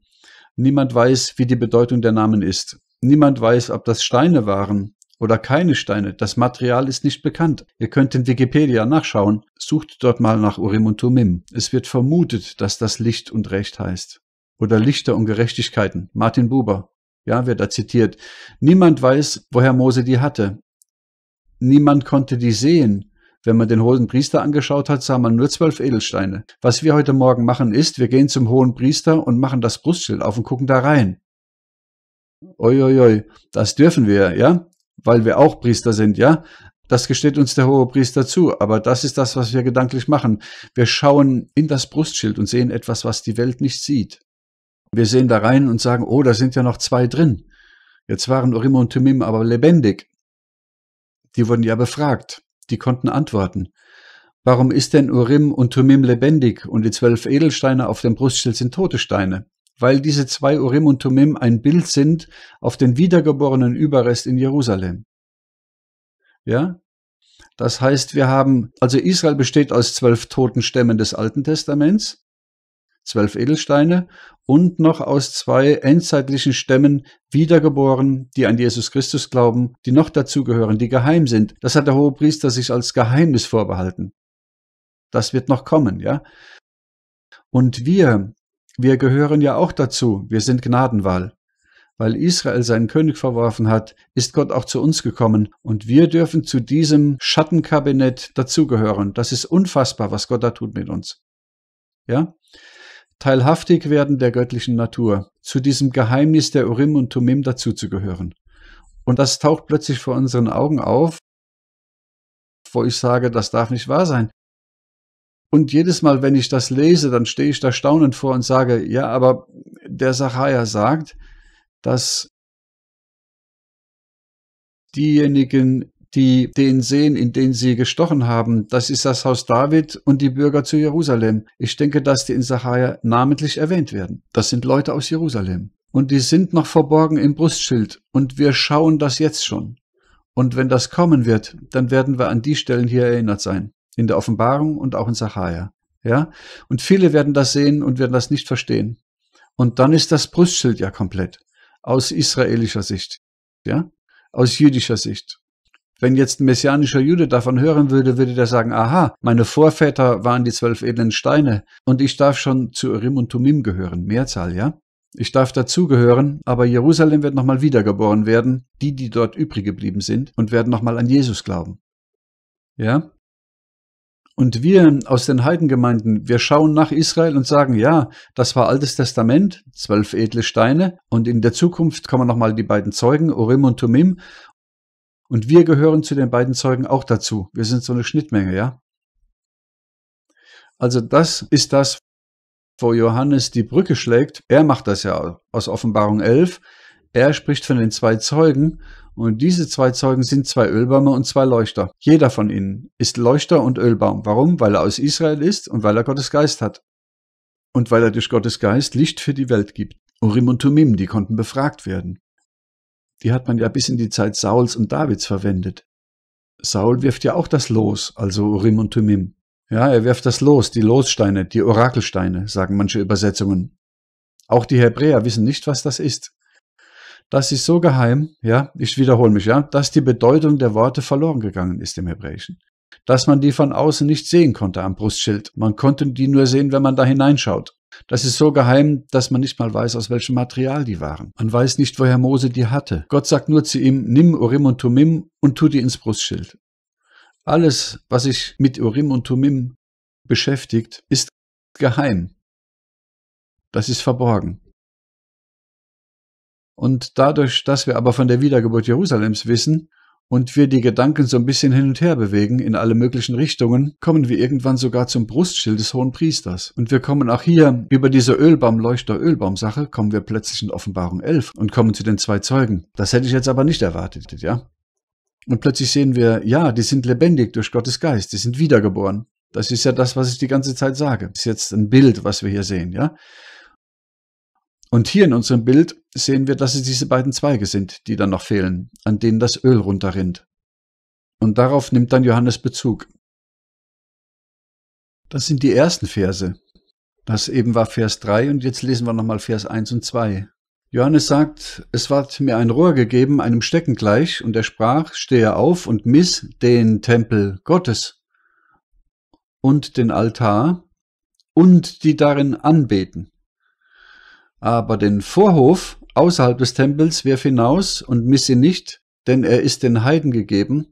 Niemand weiß, wie die Bedeutung der Namen ist. Niemand weiß, ob das Steine waren oder keine Steine. Das Material ist nicht bekannt. Ihr könnt in Wikipedia nachschauen. Sucht dort mal nach Urim und Tumim. Es wird vermutet, dass das Licht und Recht heißt. Oder Lichter und Gerechtigkeiten. Martin Buber. Ja, wird da zitiert. Niemand weiß, woher Mose die hatte. Niemand konnte die sehen. Wenn man den hohen Priester angeschaut hat, sah man nur zwölf Edelsteine. Was wir heute Morgen machen ist, wir gehen zum hohen Priester und machen das Brustschild auf und gucken da rein. Uiuiui, das dürfen wir, ja? weil wir auch Priester sind, ja. Das gesteht uns der hohe Priester zu, aber das ist das, was wir gedanklich machen. Wir schauen in das Brustschild und sehen etwas, was die Welt nicht sieht. Wir sehen da rein und sagen, oh, da sind ja noch zwei drin. Jetzt waren Urim und Tumim aber lebendig. Die wurden ja befragt. Die konnten antworten. Warum ist denn Urim und Tumim lebendig und die zwölf Edelsteine auf dem Brustschild sind tote Steine? weil diese zwei Urim und Tumim ein Bild sind auf den wiedergeborenen Überrest in Jerusalem. Ja? Das heißt, wir haben, also Israel besteht aus zwölf toten Stämmen des Alten Testaments, zwölf Edelsteine und noch aus zwei endzeitlichen Stämmen wiedergeboren, die an Jesus Christus glauben, die noch dazugehören, die geheim sind. Das hat der Hohepriester sich als Geheimnis vorbehalten. Das wird noch kommen, ja? Und wir wir gehören ja auch dazu, wir sind Gnadenwahl. Weil Israel seinen König verworfen hat, ist Gott auch zu uns gekommen und wir dürfen zu diesem Schattenkabinett dazugehören. Das ist unfassbar, was Gott da tut mit uns. Ja? Teilhaftig werden der göttlichen Natur, zu diesem Geheimnis der Urim und Tumim dazuzugehören. Und das taucht plötzlich vor unseren Augen auf, wo ich sage, das darf nicht wahr sein. Und jedes Mal, wenn ich das lese, dann stehe ich da staunend vor und sage, ja, aber der Sachaja sagt, dass diejenigen, die den sehen, in den sie gestochen haben. Das ist das Haus David und die Bürger zu Jerusalem. Ich denke, dass die in Sachaia namentlich erwähnt werden. Das sind Leute aus Jerusalem. Und die sind noch verborgen im Brustschild. Und wir schauen das jetzt schon. Und wenn das kommen wird, dann werden wir an die Stellen hier erinnert sein in der Offenbarung und auch in Sacharja. Ja? Und viele werden das sehen und werden das nicht verstehen. Und dann ist das Brustschild ja komplett. Aus israelischer Sicht. Ja? Aus jüdischer Sicht. Wenn jetzt ein messianischer Jude davon hören würde, würde der sagen, aha, meine Vorväter waren die zwölf edlen Steine und ich darf schon zu Rim und Tumim gehören, Mehrzahl, ja? Ich darf dazugehören, aber Jerusalem wird nochmal wiedergeboren werden, die, die dort übrig geblieben sind und werden nochmal an Jesus glauben. Ja? Und wir aus den Heidengemeinden, wir schauen nach Israel und sagen, ja, das war Altes Testament, zwölf edle Steine, und in der Zukunft kommen nochmal die beiden Zeugen, Urim und Tumim. Und wir gehören zu den beiden Zeugen auch dazu. Wir sind so eine Schnittmenge, ja? Also das ist das, wo Johannes die Brücke schlägt. Er macht das ja aus Offenbarung 11. Er spricht von den zwei Zeugen und diese zwei Zeugen sind zwei Ölbäume und zwei Leuchter. Jeder von ihnen ist Leuchter und Ölbaum. Warum? Weil er aus Israel ist und weil er Gottes Geist hat. Und weil er durch Gottes Geist Licht für die Welt gibt. Urim und Tumim, die konnten befragt werden. Die hat man ja bis in die Zeit Sauls und Davids verwendet. Saul wirft ja auch das Los, also Urim und Tumim. Ja, er wirft das Los, die Lossteine, die Orakelsteine, sagen manche Übersetzungen. Auch die Hebräer wissen nicht, was das ist. Das ist so geheim, ja, ich wiederhole mich, ja, dass die Bedeutung der Worte verloren gegangen ist im Hebräischen. Dass man die von außen nicht sehen konnte am Brustschild. Man konnte die nur sehen, wenn man da hineinschaut. Das ist so geheim, dass man nicht mal weiß, aus welchem Material die waren. Man weiß nicht, woher Mose die hatte. Gott sagt nur zu ihm, nimm Urim und Tumim und tu die ins Brustschild. Alles, was sich mit Urim und Tumim beschäftigt, ist geheim. Das ist verborgen. Und dadurch, dass wir aber von der Wiedergeburt Jerusalems wissen und wir die Gedanken so ein bisschen hin und her bewegen in alle möglichen Richtungen, kommen wir irgendwann sogar zum Brustschild des hohen Priesters. Und wir kommen auch hier über diese ölbaumleuchter leuchter ölbaum sache kommen wir plötzlich in Offenbarung 11 und kommen zu den zwei Zeugen. Das hätte ich jetzt aber nicht erwartet, ja? Und plötzlich sehen wir, ja, die sind lebendig durch Gottes Geist, die sind wiedergeboren. Das ist ja das, was ich die ganze Zeit sage. Das ist jetzt ein Bild, was wir hier sehen, ja? Und hier in unserem Bild sehen wir, dass es diese beiden Zweige sind, die dann noch fehlen, an denen das Öl runterrinnt. Und darauf nimmt dann Johannes Bezug. Das sind die ersten Verse. Das eben war Vers 3 und jetzt lesen wir nochmal Vers 1 und 2. Johannes sagt, es ward mir ein Rohr gegeben, einem Stecken gleich, und er sprach, stehe auf und miss den Tempel Gottes und den Altar und die darin anbeten. Aber den Vorhof außerhalb des Tempels wirf hinaus und miss ihn nicht, denn er ist den Heiden gegeben,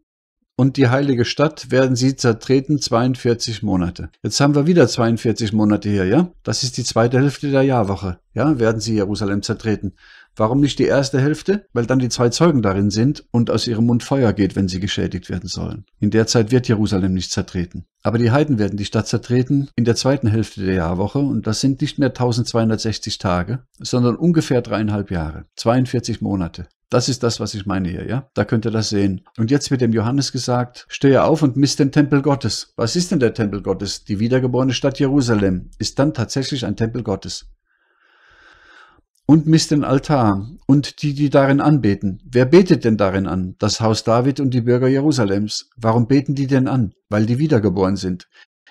und die heilige Stadt werden sie zertreten 42 Monate. Jetzt haben wir wieder 42 Monate hier, ja? Das ist die zweite Hälfte der Jahrwoche, ja? Werden sie Jerusalem zertreten. Warum nicht die erste Hälfte? Weil dann die zwei Zeugen darin sind und aus ihrem Mund Feuer geht, wenn sie geschädigt werden sollen. In der Zeit wird Jerusalem nicht zertreten. Aber die Heiden werden die Stadt zertreten in der zweiten Hälfte der Jahrwoche und das sind nicht mehr 1260 Tage, sondern ungefähr dreieinhalb Jahre, 42 Monate. Das ist das, was ich meine hier, ja? Da könnt ihr das sehen. Und jetzt wird dem Johannes gesagt, stehe auf und misst den Tempel Gottes. Was ist denn der Tempel Gottes? Die wiedergeborene Stadt Jerusalem ist dann tatsächlich ein Tempel Gottes und misst den Altar und die, die darin anbeten. Wer betet denn darin an? Das Haus David und die Bürger Jerusalems. Warum beten die denn an? Weil die wiedergeboren sind.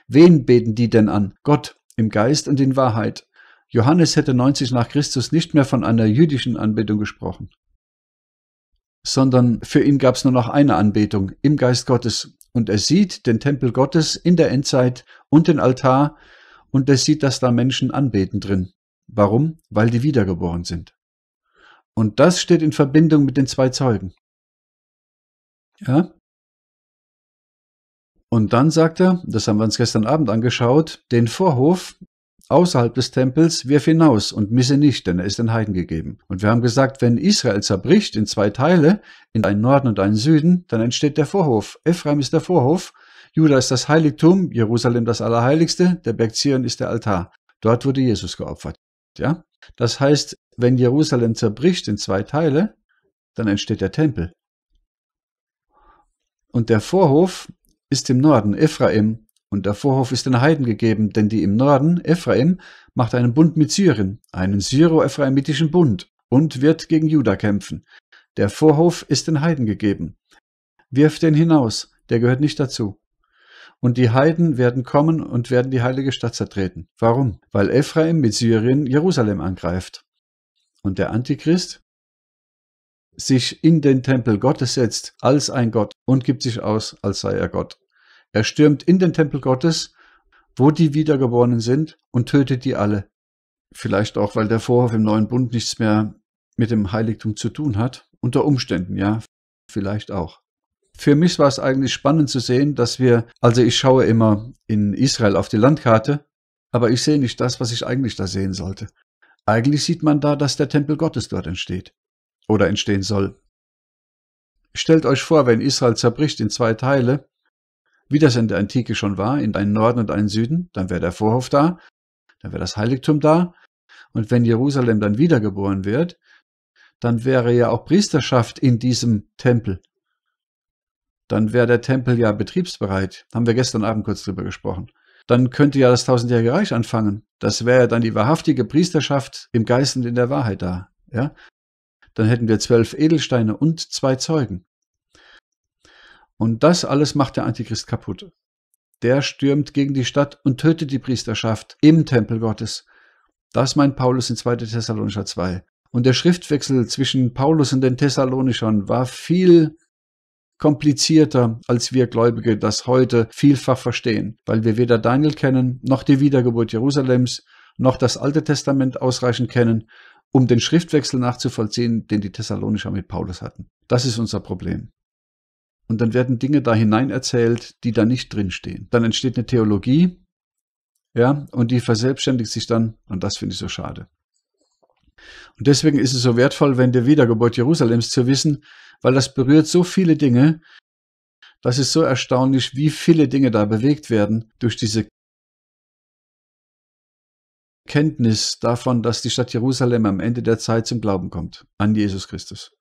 Wen beten die denn an? Gott, im Geist und in Wahrheit. Johannes hätte 90 nach Christus nicht mehr von einer jüdischen Anbetung gesprochen, sondern für ihn gab es nur noch eine Anbetung im Geist Gottes. Und er sieht den Tempel Gottes in der Endzeit und den Altar und er sieht, dass da Menschen anbeten drin. Warum? Weil die wiedergeboren sind. Und das steht in Verbindung mit den zwei Zeugen. Ja? Und dann sagt er, das haben wir uns gestern Abend angeschaut, den Vorhof außerhalb des Tempels wirf hinaus und misse nicht, denn er ist den Heiden gegeben. Und wir haben gesagt, wenn Israel zerbricht in zwei Teile, in einen Norden und einen Süden, dann entsteht der Vorhof. Ephraim ist der Vorhof, Judah ist das Heiligtum, Jerusalem das Allerheiligste, der Berg Zion ist der Altar. Dort wurde Jesus geopfert. Ja? Das heißt, wenn Jerusalem zerbricht in zwei Teile, dann entsteht der Tempel. Und der Vorhof ist im Norden, Ephraim, und der Vorhof ist den Heiden gegeben, denn die im Norden, Ephraim, macht einen Bund mit Syrien, einen syro-ephraimitischen Bund, und wird gegen Juda kämpfen. Der Vorhof ist den Heiden gegeben. Wirf den hinaus, der gehört nicht dazu und die Heiden werden kommen und werden die heilige Stadt zertreten. Warum? Weil Ephraim mit Syrien Jerusalem angreift. Und der Antichrist sich in den Tempel Gottes setzt als ein Gott und gibt sich aus, als sei er Gott. Er stürmt in den Tempel Gottes, wo die Wiedergeborenen sind, und tötet die alle. Vielleicht auch, weil der Vorhof im neuen Bund nichts mehr mit dem Heiligtum zu tun hat. Unter Umständen, ja, vielleicht auch für mich war es eigentlich spannend zu sehen, dass wir, also ich schaue immer in Israel auf die Landkarte, aber ich sehe nicht das, was ich eigentlich da sehen sollte. Eigentlich sieht man da, dass der Tempel Gottes dort entsteht oder entstehen soll. Stellt euch vor, wenn Israel zerbricht in zwei Teile, wie das in der Antike schon war, in einen Norden und einen Süden, dann wäre der Vorhof da, dann wäre das Heiligtum da, und wenn Jerusalem dann wiedergeboren wird, dann wäre ja auch Priesterschaft in diesem Tempel dann wäre der Tempel ja betriebsbereit. Haben wir gestern Abend kurz drüber gesprochen. Dann könnte ja das tausendjährige Reich anfangen. Das wäre ja dann die wahrhaftige Priesterschaft im Geist und in der Wahrheit da. Ja? Dann hätten wir zwölf Edelsteine und zwei Zeugen. Und das alles macht der Antichrist kaputt. Der stürmt gegen die Stadt und tötet die Priesterschaft im Tempel Gottes. Das meint Paulus in 2. Thessalonicher 2. Und der Schriftwechsel zwischen Paulus und den Thessalonischern war viel komplizierter, als wir Gläubige das heute vielfach verstehen, weil wir weder Daniel kennen, noch die Wiedergeburt Jerusalems, noch das Alte Testament ausreichend kennen, um den Schriftwechsel nachzuvollziehen, den die Thessalonicher mit Paulus hatten. Das ist unser Problem. Und dann werden Dinge da hinein erzählt, die da nicht drinstehen. Dann entsteht eine Theologie, ja, und die verselbstständigt sich dann, und das finde ich so schade. Und deswegen ist es so wertvoll, wenn der Wiedergeburt Jerusalems zu wissen, weil das berührt so viele Dinge. Das ist so erstaunlich, wie viele Dinge da bewegt werden durch diese Kenntnis davon, dass die Stadt Jerusalem am Ende der Zeit zum Glauben kommt an Jesus Christus.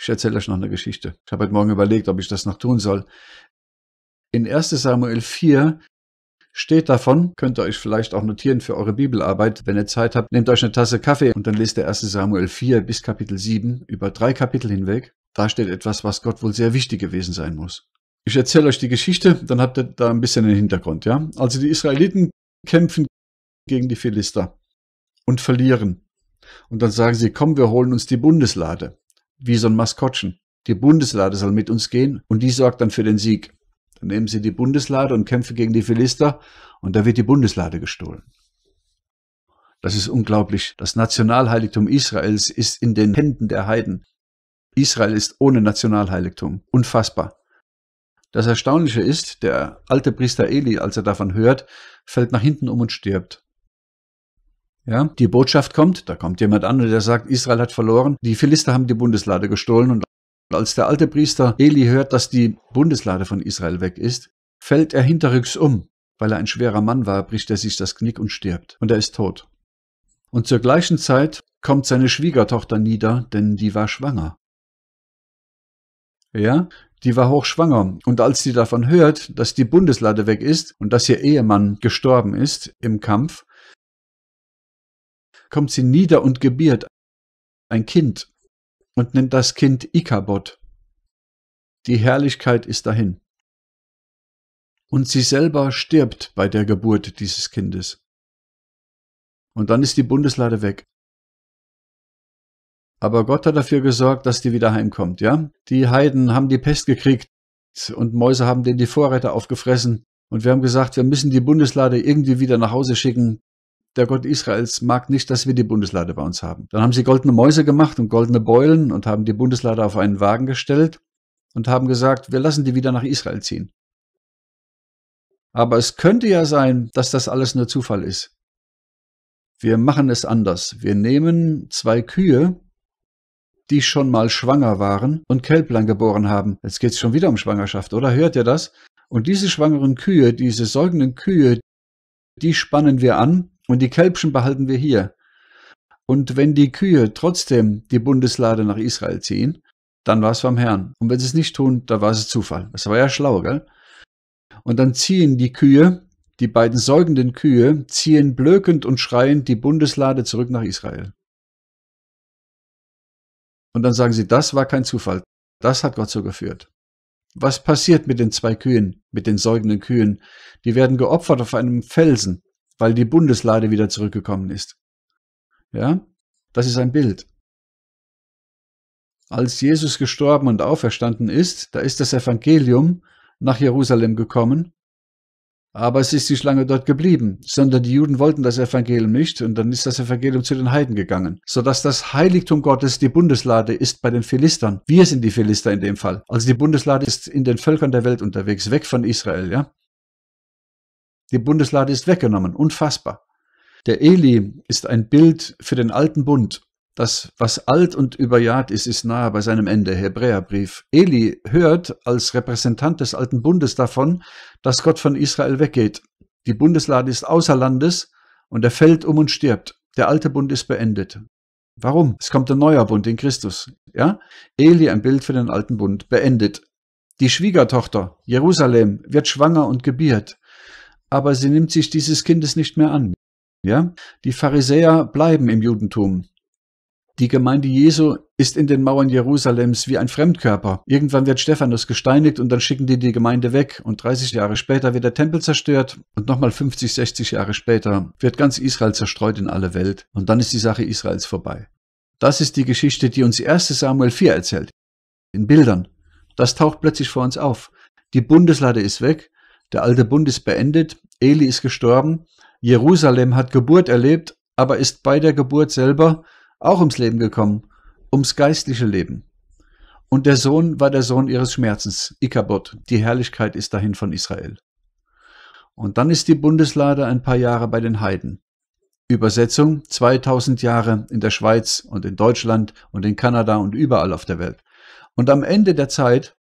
Ich erzähle euch noch eine Geschichte. Ich habe heute Morgen überlegt, ob ich das noch tun soll. In 1 Samuel 4 steht davon. Könnt ihr euch vielleicht auch notieren für eure Bibelarbeit. Wenn ihr Zeit habt, nehmt euch eine Tasse Kaffee und dann lest der 1 Samuel 4 bis Kapitel 7 über drei Kapitel hinweg. Da steht etwas, was Gott wohl sehr wichtig gewesen sein muss. Ich erzähle euch die Geschichte, dann habt ihr da ein bisschen den Hintergrund. Ja? Also die Israeliten kämpfen gegen die Philister und verlieren. Und dann sagen sie, komm, wir holen uns die Bundeslade, wie so ein Maskottchen. Die Bundeslade soll mit uns gehen und die sorgt dann für den Sieg. Dann nehmen sie die Bundeslade und kämpfen gegen die Philister und da wird die Bundeslade gestohlen. Das ist unglaublich. Das Nationalheiligtum Israels ist in den Händen der Heiden. Israel ist ohne Nationalheiligtum. Unfassbar. Das Erstaunliche ist, der alte Priester Eli, als er davon hört, fällt nach hinten um und stirbt. Ja, die Botschaft kommt, da kommt jemand an und der sagt, Israel hat verloren, die Philister haben die Bundeslade gestohlen und als der alte Priester Eli hört, dass die Bundeslade von Israel weg ist, fällt er hinterrücks um. Weil er ein schwerer Mann war, bricht er sich das Knick und stirbt. Und er ist tot. Und zur gleichen Zeit kommt seine Schwiegertochter nieder, denn die war schwanger. Ja, die war hochschwanger. Und als sie davon hört, dass die Bundeslade weg ist und dass ihr Ehemann gestorben ist im Kampf, kommt sie nieder und gebiert ein Kind und nennt das Kind Ikabod. Die Herrlichkeit ist dahin. Und sie selber stirbt bei der Geburt dieses Kindes. Und dann ist die Bundeslade weg. Aber Gott hat dafür gesorgt, dass die wieder heimkommt, ja? Die Heiden haben die Pest gekriegt und Mäuse haben denen die Vorräte aufgefressen. Und wir haben gesagt, wir müssen die Bundeslade irgendwie wieder nach Hause schicken der Gott Israels mag nicht, dass wir die Bundeslade bei uns haben. Dann haben sie goldene Mäuse gemacht und goldene Beulen und haben die Bundeslade auf einen Wagen gestellt und haben gesagt, wir lassen die wieder nach Israel ziehen. Aber es könnte ja sein, dass das alles nur Zufall ist. Wir machen es anders. Wir nehmen zwei Kühe, die schon mal schwanger waren und Kälblein geboren haben. Jetzt geht es schon wieder um Schwangerschaft, oder? Hört ihr das? Und diese schwangeren Kühe, diese säugenden Kühe, die spannen wir an und die Kälbchen behalten wir hier. Und wenn die Kühe trotzdem die Bundeslade nach Israel ziehen, dann war es vom Herrn. Und wenn sie es nicht tun, dann war es Zufall. Das war ja schlau, gell? Und dann ziehen die Kühe, die beiden säugenden Kühe, ziehen blökend und schreiend die Bundeslade zurück nach Israel. Und dann sagen sie, das war kein Zufall. Das hat Gott so geführt. Was passiert mit den zwei Kühen, mit den säugenden Kühen? Die werden geopfert auf einem Felsen weil die Bundeslade wieder zurückgekommen ist. Ja, das ist ein Bild. Als Jesus gestorben und auferstanden ist, da ist das Evangelium nach Jerusalem gekommen, aber es ist nicht lange dort geblieben, sondern die Juden wollten das Evangelium nicht und dann ist das Evangelium zu den Heiden gegangen, sodass das Heiligtum Gottes die Bundeslade ist bei den Philistern. Wir sind die Philister in dem Fall. Also die Bundeslade ist in den Völkern der Welt unterwegs, weg von Israel, ja? Die Bundeslade ist weggenommen. Unfassbar. Der Eli ist ein Bild für den alten Bund. Das, was alt und überjahrt ist, ist nahe bei seinem Ende. Hebräerbrief. Eli hört als Repräsentant des alten Bundes davon, dass Gott von Israel weggeht. Die Bundeslade ist außer Landes und er fällt um und stirbt. Der alte Bund ist beendet. Warum? Es kommt ein neuer Bund in Christus. Ja? Eli, ein Bild für den alten Bund, beendet. Die Schwiegertochter, Jerusalem, wird schwanger und gebiert aber sie nimmt sich dieses Kindes nicht mehr an. Ja? Die Pharisäer bleiben im Judentum. Die Gemeinde Jesu ist in den Mauern Jerusalems wie ein Fremdkörper. Irgendwann wird Stephanus gesteinigt und dann schicken die die Gemeinde weg und 30 Jahre später wird der Tempel zerstört und nochmal 50, 60 Jahre später wird ganz Israel zerstreut in alle Welt und dann ist die Sache Israels vorbei. Das ist die Geschichte, die uns 1 Samuel 4 erzählt. In Bildern. Das taucht plötzlich vor uns auf. Die Bundeslade ist weg, der alte Bund ist beendet, Eli ist gestorben, Jerusalem hat Geburt erlebt, aber ist bei der Geburt selber auch ums Leben gekommen, ums geistliche Leben. Und der Sohn war der Sohn ihres Schmerzens, Ikabod, die Herrlichkeit ist dahin von Israel. Und dann ist die Bundeslade ein paar Jahre bei den Heiden. Übersetzung 2000 Jahre in der Schweiz und in Deutschland und in Kanada und überall auf der Welt. Und am Ende der Zeit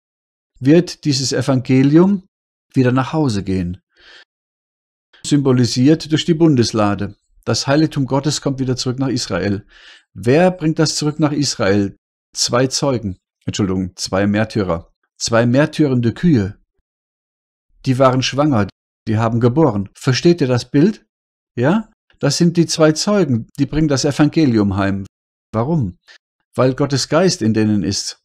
wird dieses Evangelium wieder nach Hause gehen. Symbolisiert durch die Bundeslade. Das Heiligtum Gottes kommt wieder zurück nach Israel. Wer bringt das zurück nach Israel? Zwei Zeugen, Entschuldigung, zwei Märtyrer, zwei märtyrende Kühe. Die waren schwanger, die haben geboren. Versteht ihr das Bild? Ja? Das sind die zwei Zeugen, die bringen das Evangelium heim. Warum? Weil Gottes Geist in denen ist.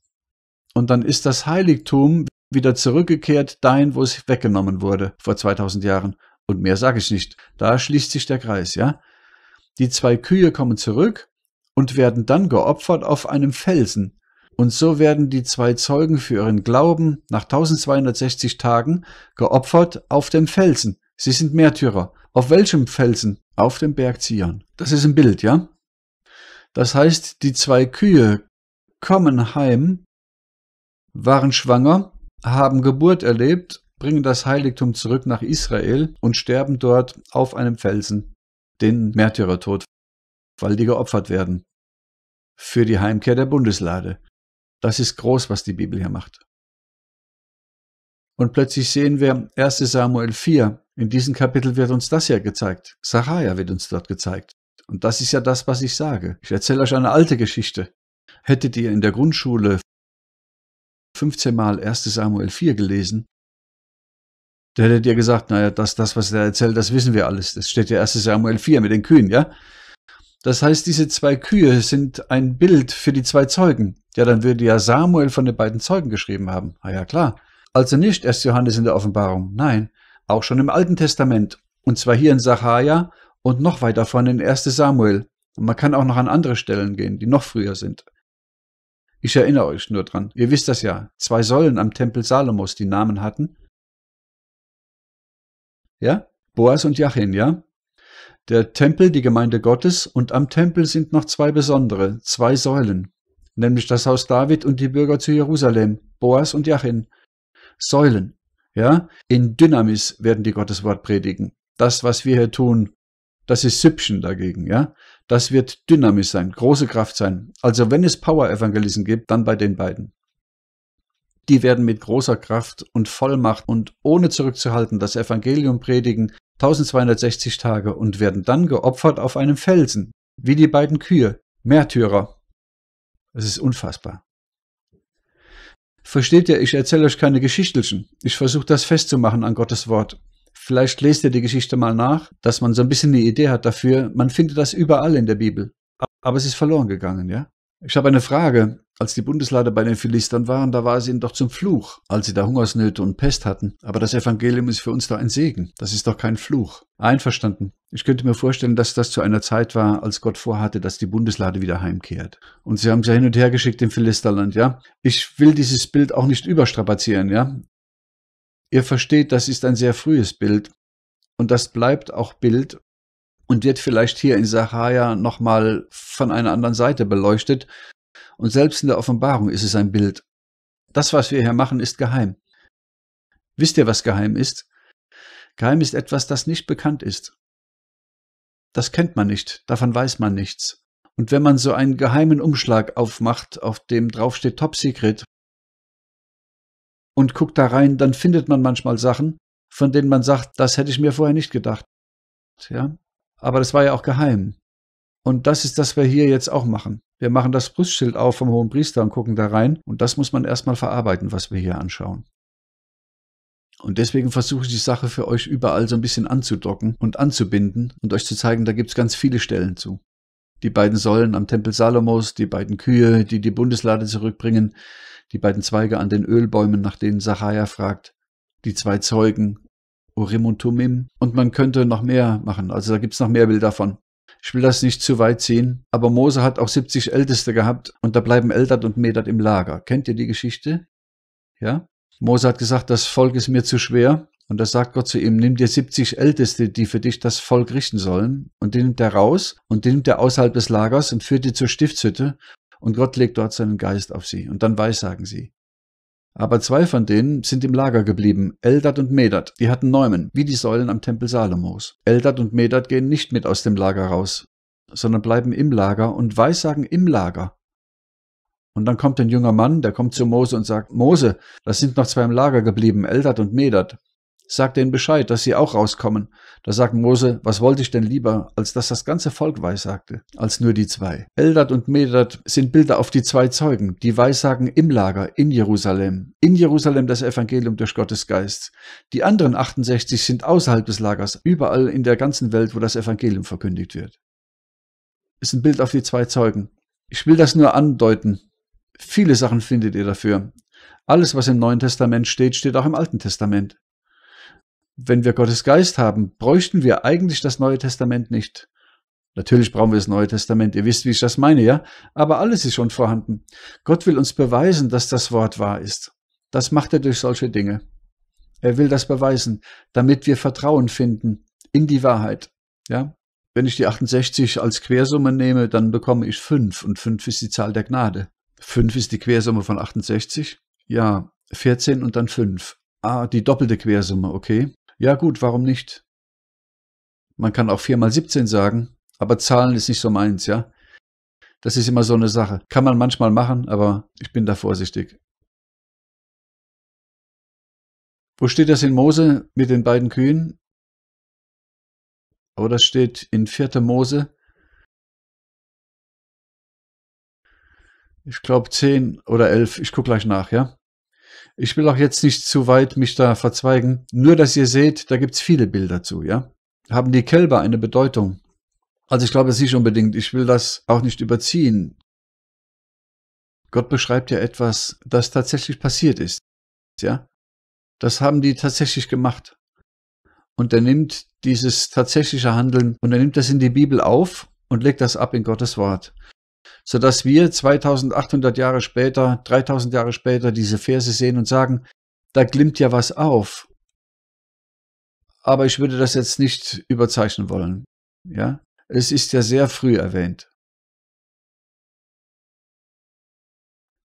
Und dann ist das Heiligtum wieder zurückgekehrt dahin, wo es weggenommen wurde vor 2000 Jahren. Und mehr sage ich nicht. Da schließt sich der Kreis, ja? Die zwei Kühe kommen zurück und werden dann geopfert auf einem Felsen. Und so werden die zwei Zeugen für ihren Glauben nach 1260 Tagen geopfert auf dem Felsen. Sie sind Märtyrer. Auf welchem Felsen? Auf dem Berg Zion. Das ist ein Bild, ja? Das heißt, die zwei Kühe kommen heim, waren schwanger haben Geburt erlebt, bringen das Heiligtum zurück nach Israel und sterben dort auf einem Felsen, den Märtyrertod, weil die geopfert werden. Für die Heimkehr der Bundeslade. Das ist groß, was die Bibel hier macht. Und plötzlich sehen wir 1 Samuel 4. In diesem Kapitel wird uns das ja gezeigt. Sachaja wird uns dort gezeigt. Und das ist ja das, was ich sage. Ich erzähle euch eine alte Geschichte. Hättet ihr in der Grundschule 15 Mal 1 Samuel 4 gelesen, da hättet ihr gesagt, naja, das, das, was er erzählt, das wissen wir alles. Das steht ja 1 Samuel 4 mit den Kühen, ja? Das heißt, diese zwei Kühe sind ein Bild für die zwei Zeugen. Ja, dann würde ja Samuel von den beiden Zeugen geschrieben haben. Ah ja, klar. Also nicht erst Johannes in der Offenbarung, nein, auch schon im Alten Testament. Und zwar hier in Sacharja und noch weiter von in 1 Samuel. Und man kann auch noch an andere Stellen gehen, die noch früher sind. Ich erinnere euch nur dran. Ihr wisst das ja. Zwei Säulen am Tempel Salomos, die Namen hatten. Ja? Boas und Jachin, ja? Der Tempel, die Gemeinde Gottes, und am Tempel sind noch zwei besondere, zwei Säulen, nämlich das Haus David und die Bürger zu Jerusalem, Boas und Jachin. Säulen, ja? In Dynamis werden die Gotteswort predigen. Das, was wir hier tun, das ist Süppchen dagegen, ja? Das wird Dynamis sein, große Kraft sein. Also wenn es Power-Evangelisten gibt, dann bei den beiden. Die werden mit großer Kraft und Vollmacht und ohne zurückzuhalten das Evangelium predigen, 1260 Tage und werden dann geopfert auf einem Felsen, wie die beiden Kühe, Märtyrer. Es ist unfassbar. Versteht ihr, ich erzähle euch keine Geschichtelchen. Ich versuche das festzumachen an Gottes Wort. Vielleicht lest ihr die Geschichte mal nach, dass man so ein bisschen eine Idee hat dafür. Man findet das überall in der Bibel. Aber es ist verloren gegangen, ja? Ich habe eine Frage. Als die Bundeslade bei den Philistern waren, da war es ihnen doch zum Fluch, als sie da Hungersnöte und Pest hatten. Aber das Evangelium ist für uns doch ein Segen. Das ist doch kein Fluch. Einverstanden. Ich könnte mir vorstellen, dass das zu einer Zeit war, als Gott vorhatte, dass die Bundeslade wieder heimkehrt. Und sie haben sie hin und her geschickt im Philisterland, ja? Ich will dieses Bild auch nicht überstrapazieren, ja? Ihr versteht, das ist ein sehr frühes Bild und das bleibt auch Bild und wird vielleicht hier in Sahaja nochmal von einer anderen Seite beleuchtet. Und selbst in der Offenbarung ist es ein Bild. Das, was wir hier machen, ist geheim. Wisst ihr, was geheim ist? Geheim ist etwas, das nicht bekannt ist. Das kennt man nicht, davon weiß man nichts. Und wenn man so einen geheimen Umschlag aufmacht, auf dem draufsteht Top Secret, und guckt da rein, dann findet man manchmal Sachen, von denen man sagt, das hätte ich mir vorher nicht gedacht. Ja? Aber das war ja auch geheim. Und das ist was wir hier jetzt auch machen. Wir machen das Brustschild auf vom Hohen Priester und gucken da rein. Und das muss man erstmal verarbeiten, was wir hier anschauen. Und deswegen versuche ich die Sache für euch überall so ein bisschen anzudocken und anzubinden und euch zu zeigen, da gibt es ganz viele Stellen zu die beiden Säulen am Tempel Salomos, die beiden Kühe, die die Bundeslade zurückbringen, die beiden Zweige an den Ölbäumen, nach denen Sachaja fragt, die zwei Zeugen, Urim und Tumim. Und man könnte noch mehr machen, also da gibt's noch mehr Bilder davon. Ich will das nicht zu weit ziehen, aber Mose hat auch 70 Älteste gehabt und da bleiben Eldad und Medad im Lager. Kennt ihr die Geschichte? Ja? Mose hat gesagt, das Volk ist mir zu schwer. Und da sagt Gott zu ihm, nimm dir 70 Älteste, die für dich das Volk richten sollen. Und die nimmt er raus und die nimmt er außerhalb des Lagers und führt die zur Stiftshütte. Und Gott legt dort seinen Geist auf sie. Und dann weissagen sie. Aber zwei von denen sind im Lager geblieben, Eldad und Medad. Die hatten Neumen, wie die Säulen am Tempel Salomos. Eldad und Medad gehen nicht mit aus dem Lager raus, sondern bleiben im Lager und weissagen im Lager. Und dann kommt ein junger Mann, der kommt zu Mose und sagt, Mose, das sind noch zwei im Lager geblieben, Eldad und Medad sagt denen Bescheid, dass sie auch rauskommen. Da sagt Mose, was wollte ich denn lieber, als dass das ganze Volk weissagte, als nur die zwei. Eldad und Medad sind Bilder auf die zwei Zeugen, die weissagen im Lager, in Jerusalem. In Jerusalem das Evangelium durch Gottes Geist. Die anderen 68 sind außerhalb des Lagers, überall in der ganzen Welt, wo das Evangelium verkündigt wird. Ist ein Bild auf die zwei Zeugen. Ich will das nur andeuten. Viele Sachen findet ihr dafür. Alles, was im Neuen Testament steht, steht auch im Alten Testament wenn wir Gottes Geist haben, bräuchten wir eigentlich das Neue Testament nicht. Natürlich brauchen wir das Neue Testament, ihr wisst, wie ich das meine, ja? Aber alles ist schon vorhanden. Gott will uns beweisen, dass das Wort wahr ist. Das macht er durch solche Dinge. Er will das beweisen, damit wir Vertrauen finden in die Wahrheit. Ja? Wenn ich die 68 als Quersumme nehme, dann bekomme ich 5 und 5 ist die Zahl der Gnade. 5 ist die Quersumme von 68. Ja, 14 und dann 5. Ah, die doppelte Quersumme, okay. Ja gut, warum nicht? Man kann auch 4 mal 17 sagen, aber Zahlen ist nicht so meins, ja. Das ist immer so eine Sache. Kann man manchmal machen, aber ich bin da vorsichtig. Wo steht das in Mose mit den beiden Kühen? Oh, das steht in 4. Mose. Ich glaube 10 oder 11. Ich gucke gleich nach, ja. Ich will auch jetzt nicht zu weit mich da verzweigen. Nur, dass ihr seht, da gibt's viele Bilder zu, ja. Haben die Kälber eine Bedeutung? Also ich glaube es nicht unbedingt. Ich will das auch nicht überziehen. Gott beschreibt ja etwas, das tatsächlich passiert ist. Ja? Das haben die tatsächlich gemacht. Und er nimmt dieses tatsächliche Handeln und er nimmt das in die Bibel auf und legt das ab in Gottes Wort sodass wir 2800 Jahre später, 3000 Jahre später diese Verse sehen und sagen, da glimmt ja was auf. Aber ich würde das jetzt nicht überzeichnen wollen. Ja? Es ist ja sehr früh erwähnt.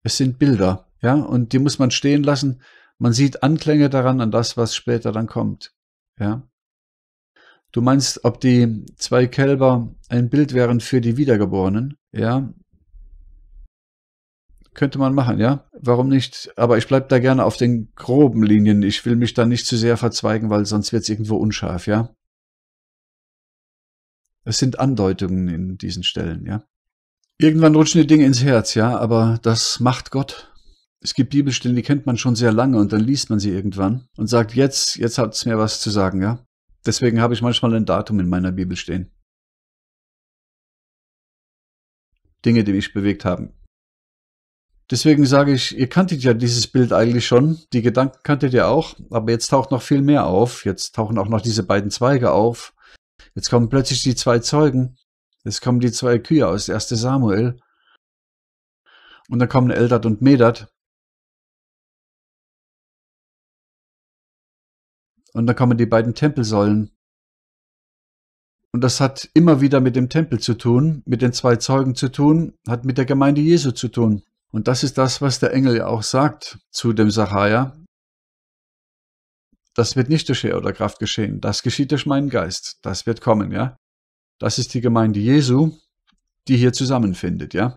Es sind Bilder, ja, und die muss man stehen lassen. Man sieht Anklänge daran an das, was später dann kommt, ja. Du meinst, ob die zwei Kälber ein Bild wären für die Wiedergeborenen? Ja. Könnte man machen, ja. Warum nicht? Aber ich bleibe da gerne auf den groben Linien. Ich will mich da nicht zu sehr verzweigen, weil sonst wird es irgendwo unscharf, ja. Es sind Andeutungen in diesen Stellen, ja. Irgendwann rutschen die Dinge ins Herz, ja, aber das macht Gott. Es gibt Bibelstellen, die kennt man schon sehr lange und dann liest man sie irgendwann und sagt, jetzt, jetzt hat es mir was zu sagen, ja. Deswegen habe ich manchmal ein Datum in meiner Bibel stehen. Dinge, die mich bewegt haben. Deswegen sage ich, ihr kanntet ja dieses Bild eigentlich schon, die Gedanken kanntet ihr auch, aber jetzt taucht noch viel mehr auf, jetzt tauchen auch noch diese beiden Zweige auf, jetzt kommen plötzlich die zwei Zeugen, jetzt kommen die zwei Kühe aus 1 Samuel und dann kommen Eldad und Medad und dann kommen die beiden Tempelsäulen und das hat immer wieder mit dem Tempel zu tun, mit den zwei Zeugen zu tun, hat mit der Gemeinde Jesu zu tun. Und das ist das, was der Engel ja auch sagt zu dem Sachaja. Das wird nicht durch Heer oder Kraft geschehen. Das geschieht durch meinen Geist. Das wird kommen, ja. Das ist die Gemeinde Jesu, die hier zusammenfindet, ja.